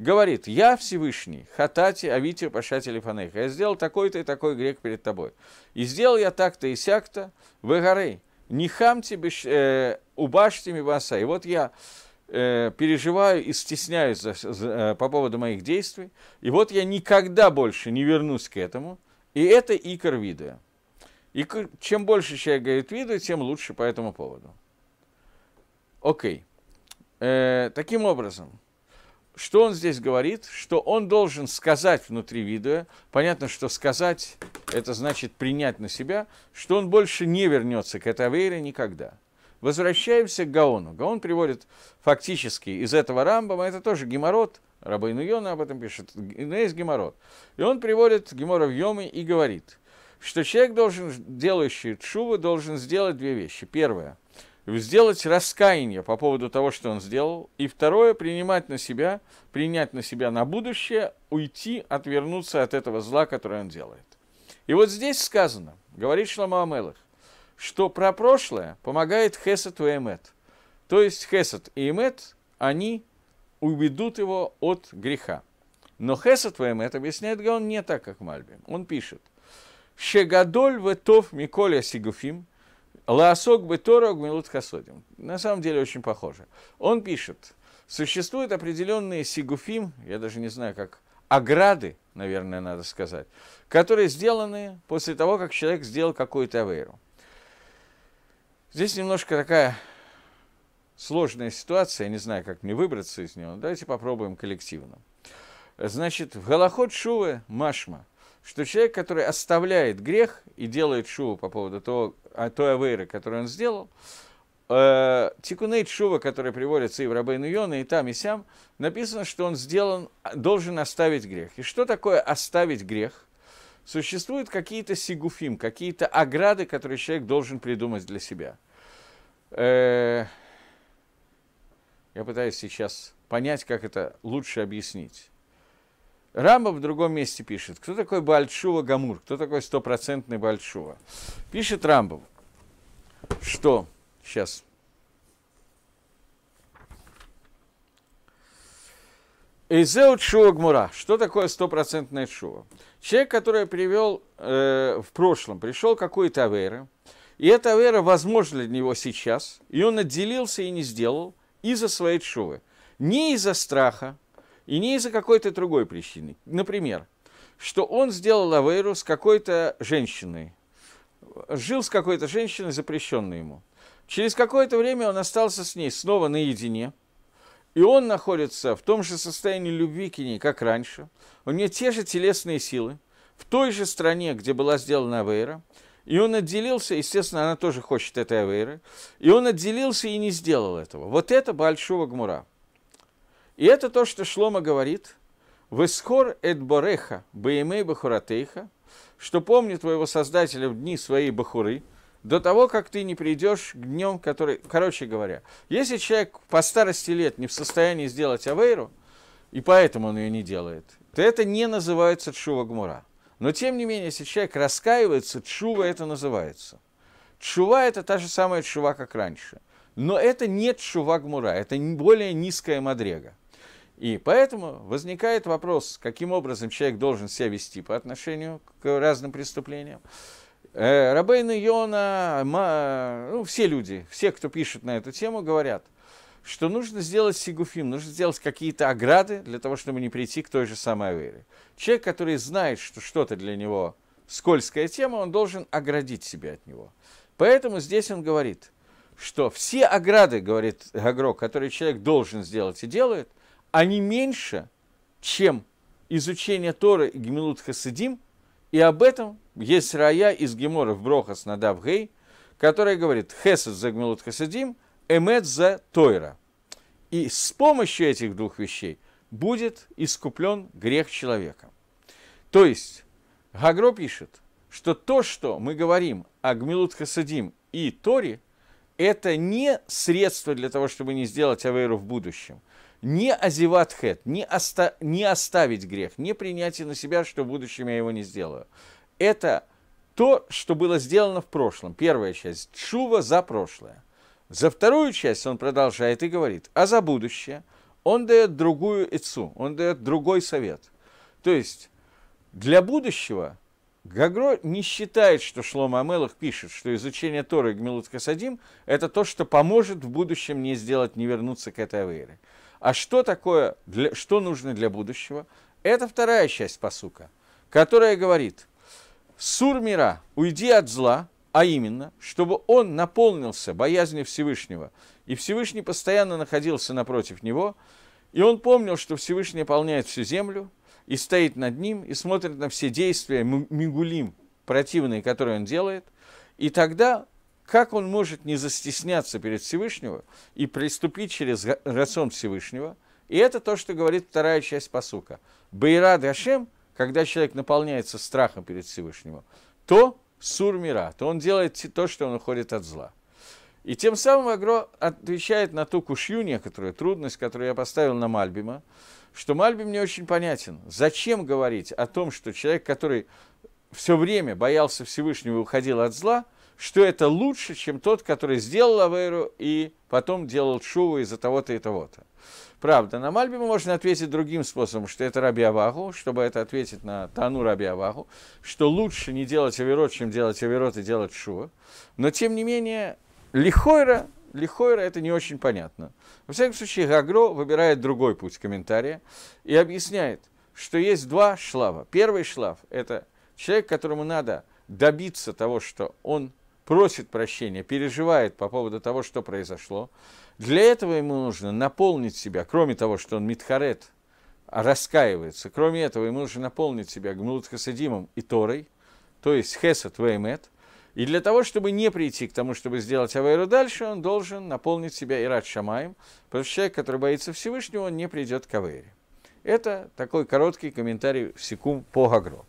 говорит, я Всевышний, хатати, авити, пашати, лифанеха, я сделал такой-то и такой грек перед тобой. И сделал я так-то и сяк-то, вы горы, не хам тебе, э, убашьте мибаса. И вот я э, переживаю и стесняюсь за, за, э, по поводу моих действий, и вот я никогда больше не вернусь к этому, и это икор вида. И чем больше человек говорит виду, тем лучше по этому поводу. Окей. Э, таким образом, что он здесь говорит? Что он должен сказать внутри видуя, понятно, что сказать, это значит принять на себя, что он больше не вернется к этой вере никогда. Возвращаемся к Гаону. Гаон приводит фактически из этого Рамбама, это тоже геморрот, Рабейну Йона об этом пишет, Инес геморрот. И он приводит гемора в Йомы и говорит, что человек, должен, делающий чувы, должен сделать две вещи. Первое – сделать раскаяние по поводу того, что он сделал, и второе, принимать на себя, принять на себя на будущее, уйти, отвернуться от этого зла, которое он делает. И вот здесь сказано, говорит Шламу Амелах, что про прошлое помогает Хесет и Эмет. То есть Хесет и Эмет, они уведут его от греха. Но Хесет и Эмет объясняет он не так, как Мальби. Он пишет, «Шегадоль ветов Миколя Сигуфим, Лаосок бы Тора гмилут хасодим. На самом деле очень похоже. Он пишет, существуют определенные сигуфим, я даже не знаю, как ограды, наверное, надо сказать, которые сделаны после того, как человек сделал какую-то аверу. Здесь немножко такая сложная ситуация, я не знаю, как мне выбраться из нее. Давайте попробуем коллективно. Значит, в Галахот Шувы Машма, что человек, который оставляет грех и делает шуву по поводу того, а той авейры, которую он сделал, э, Тикуней Шува, который приводится и в Рабейну Йона, и там, и сям, написано, что он сделан, должен оставить грех. И что такое оставить грех? Существуют какие-то сигуфим, какие-то ограды, которые человек должен придумать для себя. Э, я пытаюсь сейчас понять, как это лучше объяснить. Рамба в другом месте пишет, кто такой Бальшува Гамур, кто такой стопроцентный Бальшува. Пишет Рамба, что сейчас. Изеу Чува Гмура. Что такое стопроцентная Чува? Человек, который привел э, в прошлом, пришел какую то аверы, и эта вера возможна для него сейчас, и он отделился и не сделал из-за своей чувы. Не из-за страха, и не из-за какой-то другой причины. Например, что он сделал Авейру с какой-то женщиной, жил с какой-то женщиной, запрещенной ему. Через какое-то время он остался с ней снова наедине, и он находится в том же состоянии любви к ней, как раньше. У нее те же телесные силы, в той же стране, где была сделана Авейра, и он отделился, естественно, она тоже хочет этой Авейры, и он отделился и не сделал этого. Вот это Большого Гмура. И это то, что Шлома говорит. «Весхор эт бореха баимей бахуратейха», что помни твоего Создателя в дни своей бахуры, до того, как ты не придешь к днем, который... Короче говоря, если человек по старости лет не в состоянии сделать авейру, и поэтому он ее не делает, то это не называется чува гмура. Но тем не менее, если человек раскаивается, чува это называется. Чува это та же самая чува, как раньше. Но это не чува гмура, это более низкая мадрега. И поэтому возникает вопрос, каким образом человек должен себя вести по отношению к разным преступлениям. Э, Рабейн Йона, ну, все люди, все, кто пишет на эту тему, говорят, что нужно сделать сигуфим, нужно сделать какие-то ограды для того, чтобы не прийти к той же самой вере. Человек, который знает, что что-то для него скользкая тема, он должен оградить себя от него. Поэтому здесь он говорит, что все ограды, говорит Гагрок, которые человек должен сделать и делает – они меньше, чем изучение Торы и Гмилут Хасидим, и об этом есть рая из Геморов Брохас на Давгей, которая говорит «Хесед за Гмилут Хасидим, Эмет за Тойра». И с помощью этих двух вещей будет искуплен грех человека. То есть Гагро пишет, что то, что мы говорим о Гмилут Хасадим и Торе, это не средство для того, чтобы не сделать Авейру в будущем не азиват хет, не, оста- не оставить грех, не принять на себя, что в будущем я его не сделаю. Это то, что было сделано в прошлом. Первая часть – чува за прошлое. За вторую часть он продолжает и говорит, а за будущее он дает другую ицу, он дает другой совет. То есть для будущего Гагро не считает, что Шлома Амелах пишет, что изучение Торы и Гмилут Касадим – это то, что поможет в будущем не сделать, не вернуться к этой авере. А что такое, для, что нужно для будущего? Это вторая часть посука, которая говорит, «Сур мира, уйди от зла, а именно, чтобы он наполнился боязнью Всевышнего, и Всевышний постоянно находился напротив него, и он помнил, что Всевышний наполняет всю землю, и стоит над ним, и смотрит на все действия мигулим, противные, которые он делает, и тогда как он может не застесняться перед Всевышнего и приступить через рацион Всевышнего? И это то, что говорит вторая часть посука. Бейра Дашем, когда человек наполняется страхом перед Всевышним, то сур мира, то он делает то, что он уходит от зла. И тем самым Агро отвечает на ту кушью некоторую трудность, которую я поставил на Мальбима, что Мальбим мне очень понятен. Зачем говорить о том, что человек, который все время боялся Всевышнего и уходил от зла – что это лучше, чем тот, который сделал Аверу и потом делал Шуву из-за того-то и того-то. Правда, на Мальбиму можно ответить другим способом, что это Раби Авагу, чтобы это ответить на Тану Раби Авагу, что лучше не делать Аверот, чем делать Аверот и делать Шува. Но, тем не менее, Лихойра Лихойра это не очень понятно. Во всяком случае, Гагро выбирает другой путь комментария и объясняет, что есть два шлава. Первый шлав – это человек, которому надо добиться того, что он просит прощения, переживает по поводу того, что произошло. Для этого ему нужно наполнить себя, кроме того, что он Митхарет, а раскаивается. Кроме этого, ему нужно наполнить себя Гмлут Хасадимом и Торой, то есть хесат Веймет. И для того, чтобы не прийти к тому, чтобы сделать Авейру дальше, он должен наполнить себя Ират Шамаем, потому что человек, который боится Всевышнего, он не придет к Авейре. Это такой короткий комментарий в секунд по Гагро.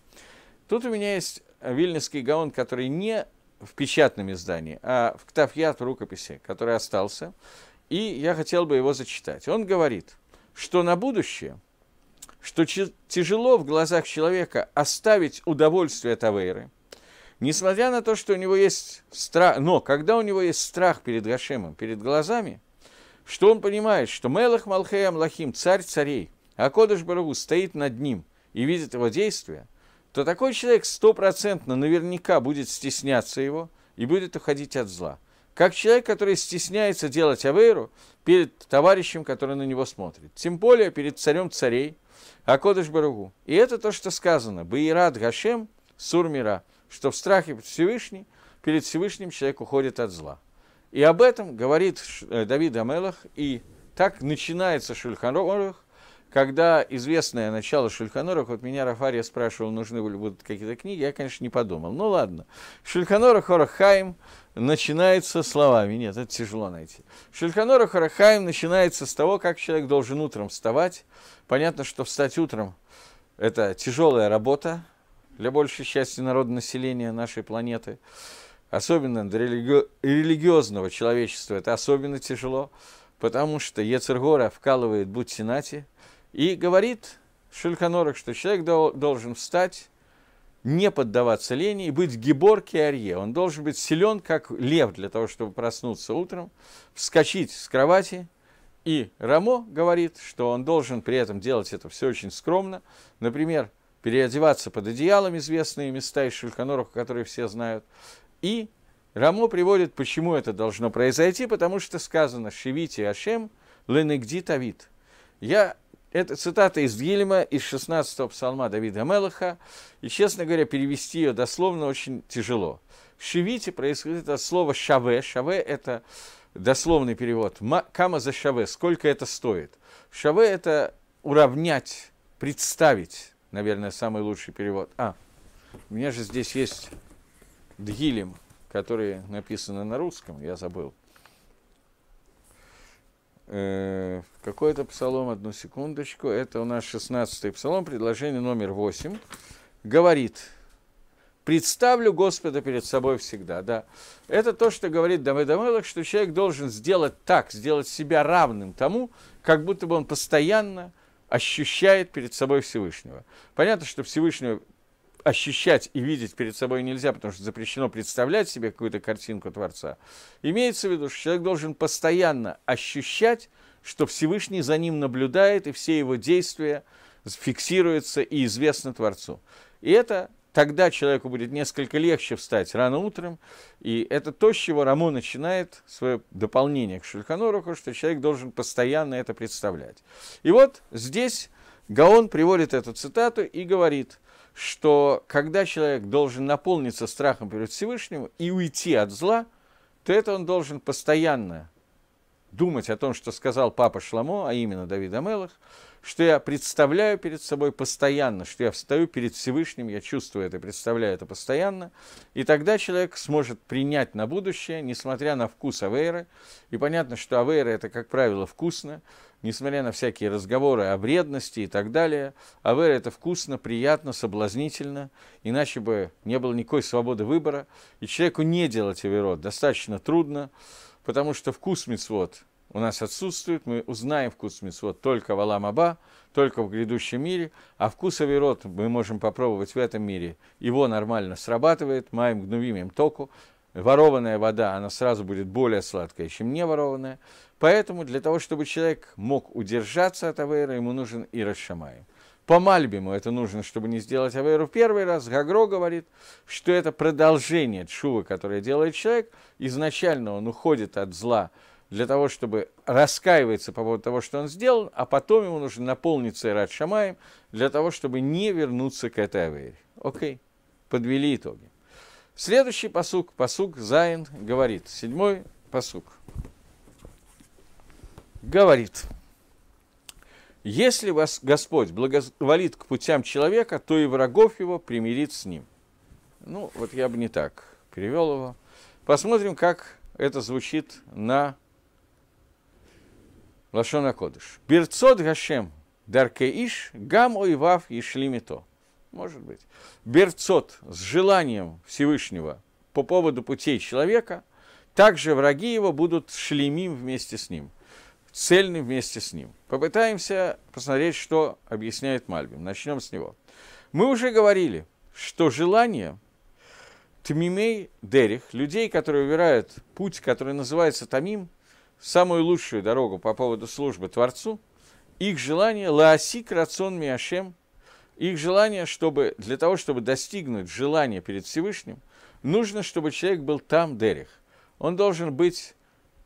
Тут у меня есть вильнинский гаон, который не в печатном издании, а в Ктафьят рукописи, который остался, и я хотел бы его зачитать. Он говорит, что на будущее, что тяжело в глазах человека оставить удовольствие Тавейры, несмотря на то, что у него есть страх, но когда у него есть страх перед Гашемом, перед глазами, что он понимает, что Мелах Малхея Млахим, царь царей, а Кодыш Барагу стоит над ним и видит его действия, то такой человек стопроцентно наверняка будет стесняться его и будет уходить от зла. Как человек, который стесняется делать авейру перед товарищем, который на него смотрит. Тем более перед царем царей, Акодыш Баругу. И это то, что сказано. Баират Гашем Сурмира, что в страхе Всевышний, перед Всевышним человек уходит от зла. И об этом говорит э, Давид Амелах, и так начинается Шульханорух, когда известное начало Шульханорах, вот меня Рафария спрашивал, нужны ли будут какие-то книги, я, конечно, не подумал. Ну ладно. Шульханорах Орахайм начинается словами. Нет, это тяжело найти. Шульханорах Орахайм начинается с того, как человек должен утром вставать. Понятно, что встать утром – это тяжелая работа для большей части населения нашей планеты. Особенно для религи... религиозного человечества это особенно тяжело, потому что Ецергора вкалывает будь сенати, и говорит Шульханорах, что человек должен встать, не поддаваться лени и быть гибор киарье. Он должен быть силен, как лев, для того, чтобы проснуться утром, вскочить с кровати. И Рамо говорит, что он должен при этом делать это все очень скромно. Например, переодеваться под одеялом, известные места из Шульханоров, которые все знают. И Рамо приводит, почему это должно произойти, потому что сказано «Шивите Ашем ленегди Тавид». Я это цитата из Гильма, из 16-го псалма Давида Мелаха. И, честно говоря, перевести ее дословно очень тяжело. В шивите происходит это слово «шаве». «Шаве» – это дословный перевод. «Кама за шаве» – сколько это стоит. «Шаве» – это уравнять, представить, наверное, самый лучший перевод. А, у меня же здесь есть «дгилем», который написано на русском, я забыл. Э, какой-то псалом, одну секундочку, это у нас 16-й псалом, предложение номер 8, говорит, представлю Господа перед собой всегда, да. Это то, что говорит Давид Амелах, что человек должен сделать так, сделать себя равным тому, как будто бы он постоянно ощущает перед собой Всевышнего. Понятно, что Всевышнего ощущать и видеть перед собой нельзя, потому что запрещено представлять себе какую-то картинку Творца. Имеется в виду, что человек должен постоянно ощущать, что Всевышний за ним наблюдает, и все его действия фиксируются и известны Творцу. И это тогда человеку будет несколько легче встать рано утром, и это то, с чего Рамо начинает свое дополнение к Шульхануруху, что человек должен постоянно это представлять. И вот здесь Гаон приводит эту цитату и говорит – что когда человек должен наполниться страхом перед Всевышним и уйти от зла, то это он должен постоянно думать о том, что сказал папа Шламо, а именно Давид Амелах, что я представляю перед собой постоянно, что я встаю перед Всевышним, я чувствую это, представляю это постоянно, и тогда человек сможет принять на будущее, несмотря на вкус авейры, и понятно, что авейра это, как правило, вкусно, несмотря на всякие разговоры о вредности и так далее, авера это вкусно, приятно, соблазнительно, иначе бы не было никакой свободы выбора, и человеку не делать аверот достаточно трудно, потому что вкус мецвод у нас отсутствует, мы узнаем вкус мецвод только в Аламаба, только в грядущем мире, а вкус авирот мы можем попробовать в этом мире, его нормально срабатывает, маем гнувимим току, ворованная вода, она сразу будет более сладкая, чем не ворованная, поэтому для того, чтобы человек мог удержаться от авейра, ему нужен и расшамаем. По Мальбиму это нужно, чтобы не сделать Авейру в первый раз. Гагро говорит, что это продолжение чува, которое делает человек. Изначально он уходит от зла, для того, чтобы раскаивается по поводу того, что он сделал, а потом ему нужно наполниться Ират Шамаем для того, чтобы не вернуться к этой авере. Окей, подвели итоги. Следующий посук, посук Зайн говорит, седьмой посук, говорит, если вас Господь благоволит к путям человека, то и врагов его примирит с ним. Ну, вот я бы не так перевел его. Посмотрим, как это звучит на Лашона Кодыш. Берцот Гашем, Даркеиш, Гам ойвав Ишлимито. Может быть. Берцот с желанием Всевышнего по поводу путей человека, также враги его будут шлемим вместе с ним, цельным вместе с ним. Попытаемся посмотреть, что объясняет Мальбим. Начнем с него. Мы уже говорили, что желание Тмимей Дерих, людей, которые выбирают путь, который называется Тамим – самую лучшую дорогу по поводу службы Творцу, их желание лаосик рацион миашем, их желание, чтобы для того, чтобы достигнуть желания перед Всевышним, нужно, чтобы человек был там дерех Он должен быть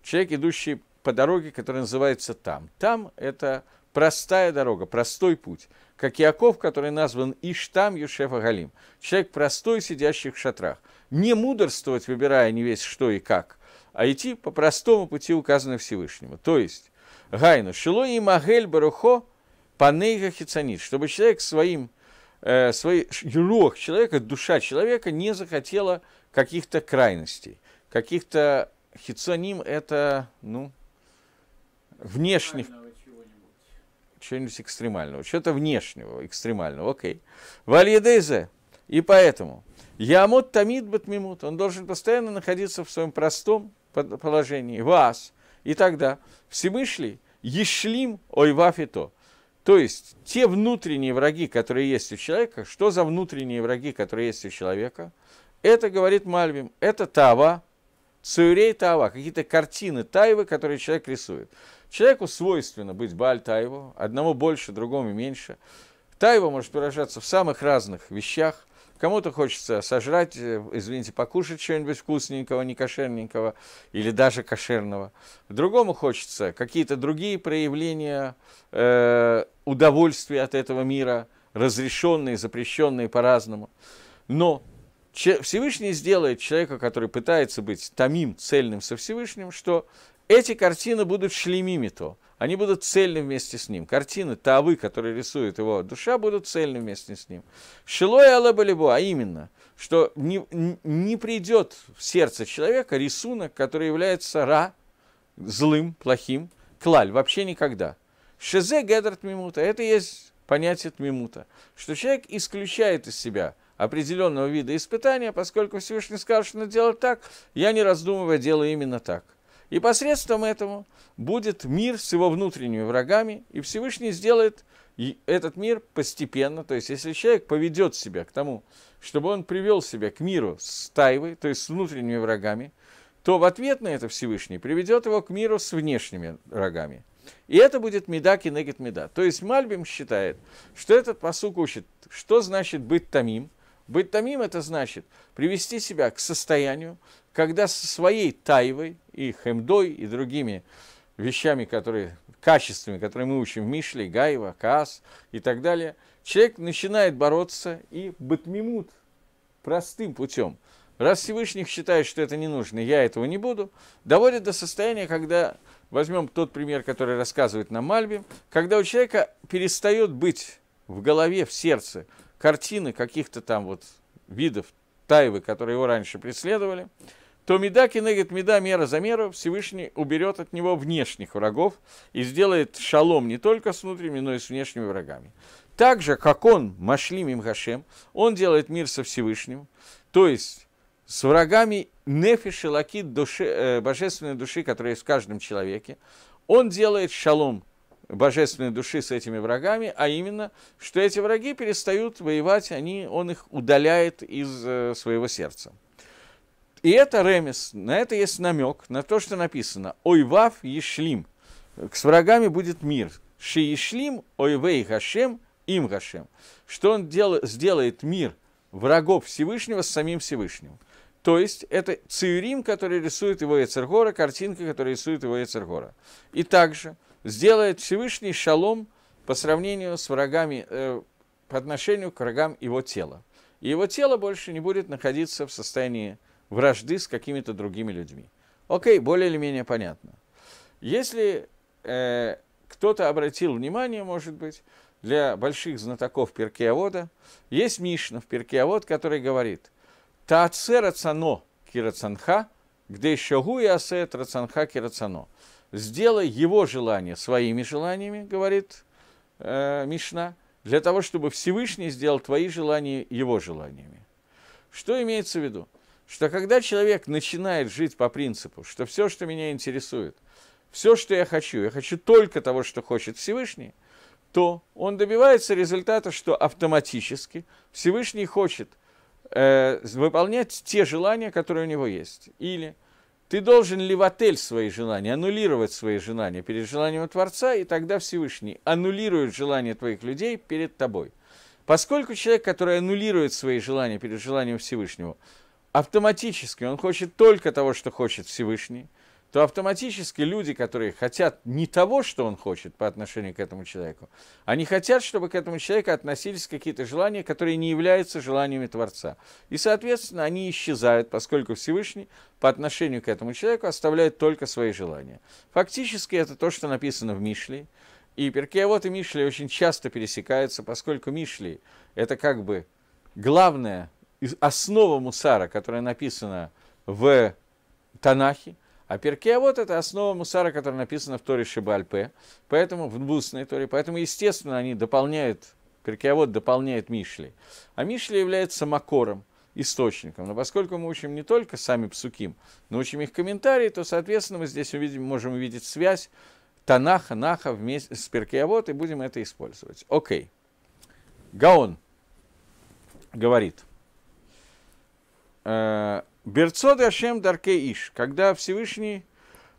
человек, идущий по дороге, которая называется там. Там – это простая дорога, простой путь, как Иаков который назван Иштам Юшефа Галим, человек простой, сидящий в шатрах. Не мудрствовать, выбирая не весь что и как – а идти по простому пути, указанному Всевышнему. То есть, гайну, шило и магель барухо панейга хицанит, чтобы человек своим, э, свой юрох человека, душа человека не захотела каких-то крайностей, каких-то хицаним это, ну, внешних чего-нибудь экстремального, чего-то внешнего, экстремального, окей. Вальедезе, и поэтому, Ямот Тамид Батмимут, он должен постоянно находиться в своем простом, положении, вас. И тогда Всевышний ешлим ой ойвафито. То есть те внутренние враги, которые есть у человека, что за внутренние враги, которые есть у человека? Это, говорит Мальвим, это тава, цюрей тава, какие-то картины тайвы, которые человек рисует. Человеку свойственно быть баль тайву, одному больше, другому меньше. Тайва может выражаться в самых разных вещах – Кому-то хочется сожрать, э, извините, покушать чего-нибудь вкусненького, некошерненького или даже кошерного. Другому хочется какие-то другие проявления э, удовольствия от этого мира, разрешенные, запрещенные по-разному. Но Всевышний сделает человека, который пытается быть томим, цельным со Всевышним, что эти картины будут шлемимито, они будут цельны вместе с ним. Картины Тавы, которые рисует его душа, будут цельны вместе с ним. Шилой Алабалибу, а именно, что не, не придет в сердце человека рисунок, который является ра, злым, плохим, клаль, вообще никогда. Шезе гедр тмимута, это есть понятие тмимута, что человек исключает из себя определенного вида испытания, поскольку Всевышний сказал, что надо делать так, я не раздумывая делаю именно так. И посредством этого будет мир с его внутренними врагами, и Всевышний сделает этот мир постепенно, то есть если человек поведет себя к тому, чтобы он привел себя к миру с тайвой, то есть с внутренними врагами, то в ответ на это Всевышний приведет его к миру с внешними врагами. И это будет меда негет меда. То есть Мальбим считает, что этот посук учит, что значит быть тамим. Быть тамим – это значит привести себя к состоянию, когда со своей тайвой, и хемдой, и другими вещами, которые, качествами, которые мы учим в Мишле, Гаева, Каас и так далее, человек начинает бороться и батмимут простым путем. Раз Всевышний считает, что это не нужно, я этого не буду, доводит до состояния, когда, возьмем тот пример, который рассказывает нам Мальби, когда у человека перестает быть в голове, в сердце картины каких-то там вот видов тайвы, которые его раньше преследовали – то Меда Кенегет Меда мера за меру Всевышний уберет от него внешних врагов и сделает шалом не только с внутренними, но и с внешними врагами. Так же, как он, Машлим им он делает мир со Всевышним, то есть с врагами нефиши лакит души, э, божественной души, которая есть в каждом человеке. Он делает шалом божественной души с этими врагами, а именно, что эти враги перестают воевать, они, он их удаляет из э, своего сердца. И это ремес, на это есть намек, на то, что написано ой вав ешлим» – «С врагами будет мир». «Ши ешлим вей гашем им гашем» – что он дел, сделает мир врагов Всевышнего с самим Всевышним. То есть это Циурим, который рисует его Эцергора, картинка, которая рисует его Эцергора. И также сделает Всевышний шалом по сравнению с врагами, э, по отношению к врагам его тела. И его тело больше не будет находиться в состоянии вражды с какими-то другими людьми. Окей, более или менее понятно. Если э, кто-то обратил внимание, может быть, для больших знатоков Перкеавода, есть Мишна в Перкеавод, который говорит «Таацер рацано кирацанха, где еще и асет рацанха кирацано». «Сделай его желание своими желаниями», говорит э, Мишна, для того, чтобы Всевышний сделал твои желания его желаниями. Что имеется в виду? что когда человек начинает жить по принципу, что все, что меня интересует, все, что я хочу, я хочу только того, что хочет Всевышний, то он добивается результата, что автоматически Всевышний хочет э, выполнять те желания, которые у него есть. Или ты должен ли в отель свои желания, аннулировать свои желания перед желанием Творца, и тогда Всевышний аннулирует желания твоих людей перед тобой. Поскольку человек, который аннулирует свои желания перед желанием Всевышнего, автоматически он хочет только того, что хочет Всевышний, то автоматически люди, которые хотят не того, что он хочет по отношению к этому человеку, они хотят, чтобы к этому человеку относились какие-то желания, которые не являются желаниями Творца. И, соответственно, они исчезают, поскольку Всевышний по отношению к этому человеку оставляет только свои желания. Фактически это то, что написано в Мишле. И Перкеавод и Мишли очень часто пересекаются, поскольку Мишли – это как бы главное основа мусара, которая написана в Танахе, а перке, а вот это основа мусара, которая написана в Торе Шибальпе, поэтому в Бусной Торе, поэтому, естественно, они дополняют, перке, вот дополняет Мишли. А Мишли является макором, источником. Но поскольку мы учим не только сами псуким, но учим их комментарии, то, соответственно, мы здесь увидим, можем увидеть связь Танаха, Наха вместе с Перкеавод, и будем это использовать. Окей. Гаон говорит – Э, Берцот Ашем Дарке Иш, когда Всевышний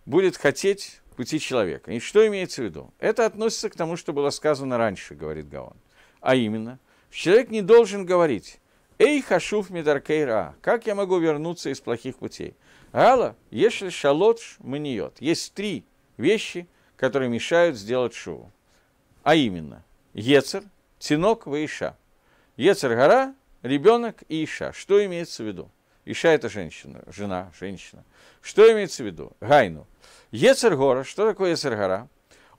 будет хотеть пути человека. И что имеется в виду? Это относится к тому, что было сказано раньше, говорит Гаон. А именно, человек не должен говорить «Эй, хашуф мидаркейра, как я могу вернуться из плохих путей?» Гала, если шалотш маниот. Есть три вещи, которые мешают сделать шуву. А именно, Ецер, Тинок, Ваиша. Ецер гора, ребенок и Иша. Что имеется в виду? Ища – это женщина, жена, женщина. Что имеется в виду? Гайну. Ецергора, что такое Ецергора?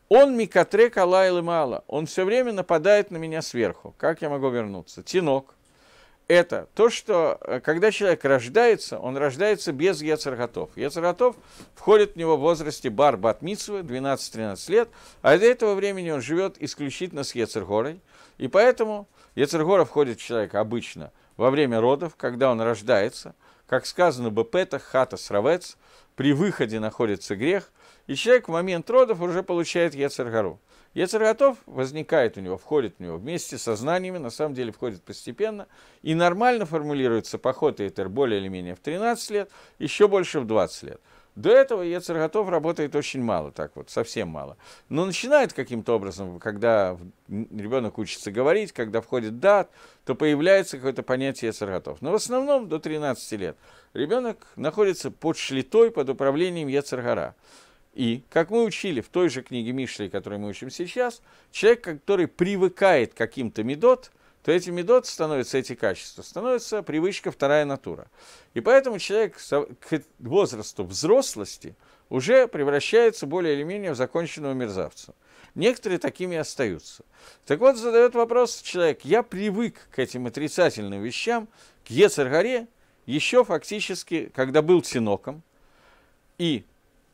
Он микатрек алайл и мала. Он все время нападает на меня сверху. Как я могу вернуться? Тинок. Это то, что э, когда человек рождается, он рождается без яцерготов. Яцерготов входит в него в возрасте бар батмитсвы, 12-13 лет, а до этого времени он живет исключительно с яцергорой. И поэтому яцергора входит в человека обычно – во время родов, когда он рождается, как сказано бы Петах, хата сравец, при выходе находится грех, и человек в момент родов уже получает Ецергару. Яцер возникает у него, входит в него вместе со знаниями, на самом деле входит постепенно, и нормально формулируется поход и этер более или менее в 13 лет, еще больше в 20 лет. До этого Ецер работает очень мало, так вот, совсем мало. Но начинает каким-то образом, когда ребенок учится говорить, когда входит дат, то появляется какое-то понятие Ецер Но в основном до 13 лет ребенок находится под шлитой, под управлением Ецер И, как мы учили в той же книге Мишли, которую мы учим сейчас, человек, который привыкает к каким-то медот – то эти медот становятся, эти качества, становятся привычка вторая натура. И поэтому человек к возрасту взрослости уже превращается более или менее в законченного мерзавца. Некоторые такими остаются. Так вот, задает вопрос человек, я привык к этим отрицательным вещам, к Ецаргаре, еще фактически, когда был тиноком, и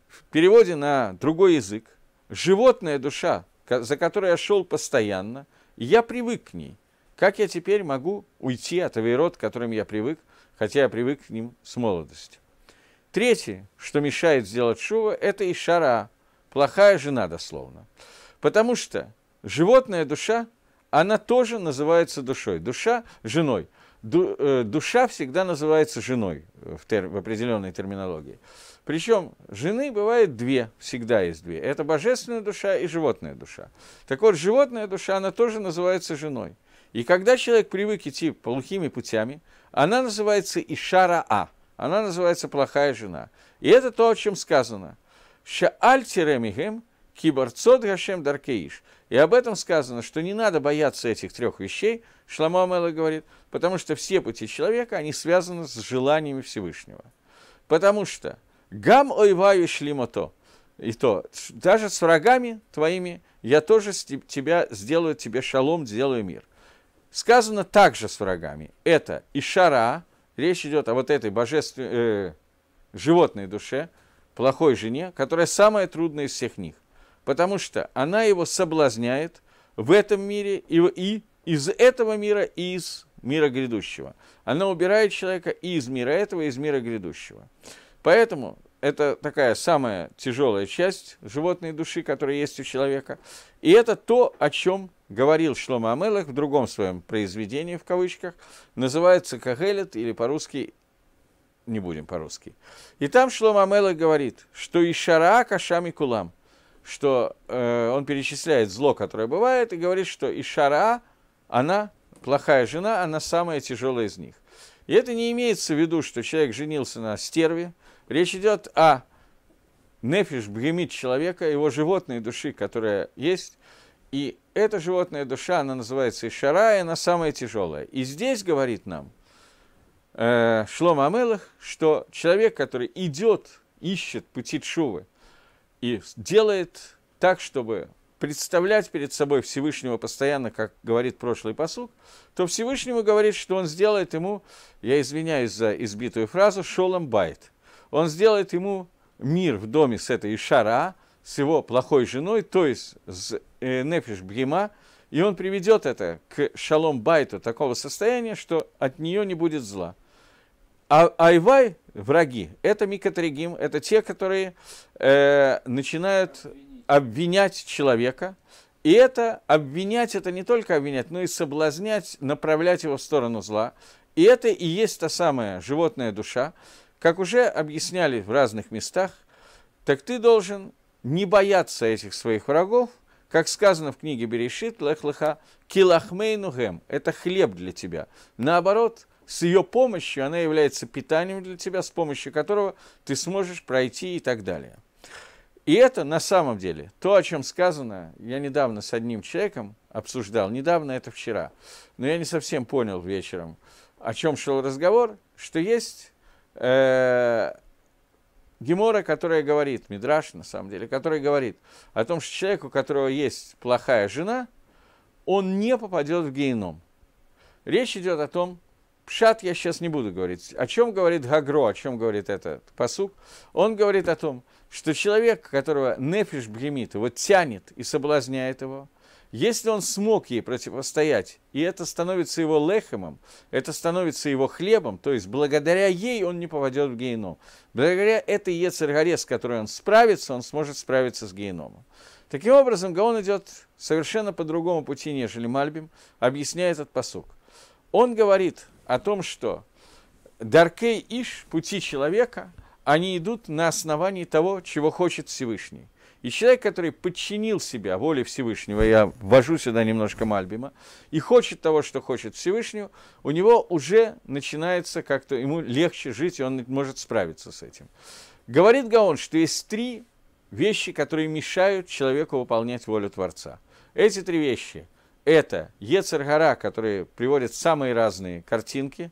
в переводе на другой язык, животная душа, за которой я шел постоянно, я привык к ней. Как я теперь могу уйти от авейрот, к которым я привык, хотя я привык к ним с молодости? Третье, что мешает сделать шува, это и шара, плохая жена дословно. Потому что животная душа, она тоже называется душой. Душа – женой. Ду, э, душа всегда называется женой в, тер, в определенной терминологии. Причем жены бывает две, всегда есть две. Это божественная душа и животная душа. Так вот, животная душа, она тоже называется женой. И когда человек привык идти плохими путями, она называется Ишара-А, она называется плохая жена. И это то, о чем сказано. Шааль тиремихем киборцот гашем даркеиш. И об этом сказано, что не надо бояться этих трех вещей, Шламу Амела говорит, потому что все пути человека, они связаны с желаниями Всевышнего. Потому что гам ойваю шлимото, и то, даже с врагами твоими я тоже тебя сделаю, тебе шалом, сделаю мир сказано также с врагами. Это Ишара, речь идет о вот этой божественной, э, животной душе, плохой жене, которая самая трудная из всех них. Потому что она его соблазняет в этом мире и, и из этого мира, и из мира грядущего. Она убирает человека и из мира этого, и из мира грядущего. Поэтому это такая самая тяжелая часть животной души, которая есть у человека. И это то, о чем говорил Шлома Амелах в другом своем произведении, в кавычках, называется «Кагелет» или по-русски не будем по-русски. И там Шлома Амелах говорит, что Ишара Кашами Кулам, что э, он перечисляет зло, которое бывает, и говорит, что Ишара, она, плохая жена, она самая тяжелая из них. И это не имеется в виду, что человек женился на стерве, Речь идет о нефиш бгемит человека, его животной души, которая есть. И эта животная душа, она называется Ишара, и она самая тяжелая. И здесь говорит нам э, Шлом Амелах, что человек, который идет, ищет пути шувы и делает так, чтобы представлять перед собой Всевышнего постоянно, как говорит прошлый посук, то Всевышнему говорит, что он сделает ему, я извиняюсь за избитую фразу, шолом байт – он сделает ему мир в доме с этой Ишара, с его плохой женой, то есть с э, Нефиш Бгима, и он приведет это к шалом байту такого состояния, что от нее не будет зла. А Айвай, враги, это Микатригим, это те, которые э, начинают обвинять человека. И это обвинять, это не только обвинять, но и соблазнять, направлять его в сторону зла. И это и есть та самая животная душа, как уже объясняли в разных местах, так ты должен не бояться этих своих врагов, как сказано в книге Берешит, лехлаха, килахмейну гем, это хлеб для тебя. Наоборот, с ее помощью она является питанием для тебя, с помощью которого ты сможешь пройти и так далее. И это на самом деле то, о чем сказано, я недавно с одним человеком обсуждал, недавно это вчера, но я не совсем понял вечером, о чем шел разговор, что есть Э, Гемора, которая говорит, Мидраш, на самом деле, которая говорит о том, что человеку, у которого есть плохая жена, он не попадет в гейном. Речь идет о том, Пшат я сейчас не буду говорить. О чем говорит Гагро, о чем говорит этот посук? Он говорит о том, что человек, которого нефиш бхемит, его тянет и соблазняет его – если он смог ей противостоять, и это становится его лехемом, это становится его хлебом, то есть благодаря ей он не поводет в геном. Благодаря этой Ецергаре, с которой он справится, он сможет справиться с геномом. Таким образом, Гаон идет совершенно по другому пути, нежели Мальбим, объясняет этот посук. Он говорит о том, что Даркей Иш, пути человека, они идут на основании того, чего хочет Всевышний. И человек, который подчинил себя воле Всевышнего, я ввожу сюда немножко Мальбима, и хочет того, что хочет Всевышнего, у него уже начинается как-то, ему легче жить, и он может справиться с этим. Говорит Гаон, что есть три вещи, которые мешают человеку выполнять волю Творца. Эти три вещи – это Ецергара, которые приводят самые разные картинки,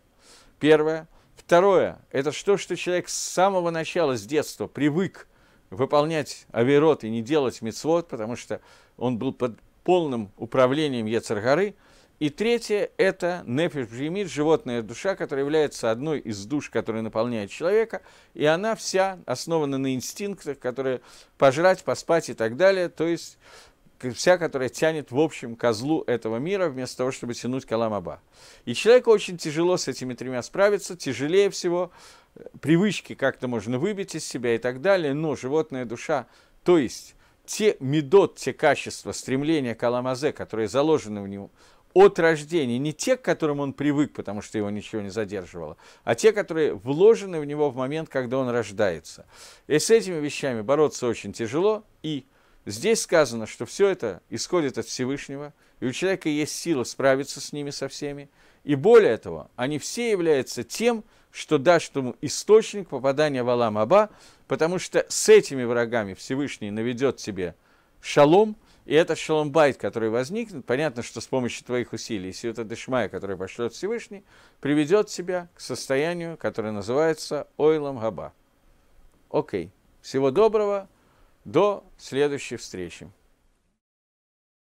первое. Второе – это то, что человек с самого начала, с детства привык – выполнять авирот и не делать мицвод, потому что он был под полным управлением Ецаргары. И третье – это нефиш бремит, животная душа, которая является одной из душ, которая наполняет человека, и она вся основана на инстинктах, которые пожрать, поспать и так далее, то есть вся, которая тянет в общем козлу этого мира, вместо того, чтобы тянуть каламаба. И человеку очень тяжело с этими тремя справиться, тяжелее всего – привычки как-то можно выбить из себя и так далее, но животная душа, то есть те медот, те качества, стремления к Аламазе, которые заложены в него от рождения, не те, к которым он привык, потому что его ничего не задерживало, а те, которые вложены в него в момент, когда он рождается. И с этими вещами бороться очень тяжело, и здесь сказано, что все это исходит от Всевышнего, и у человека есть сила справиться с ними со всеми, и более того, они все являются тем, что даст ему источник попадания в Алам Аба, потому что с этими врагами Всевышний наведет тебе шалом, и этот шалом-байт, который возникнет, понятно, что с помощью твоих усилий, и Сиута Дешмая, который пошлет Всевышний, приведет тебя к состоянию, которое называется Ойлам Габа. Окей. Всего доброго. До следующей встречи.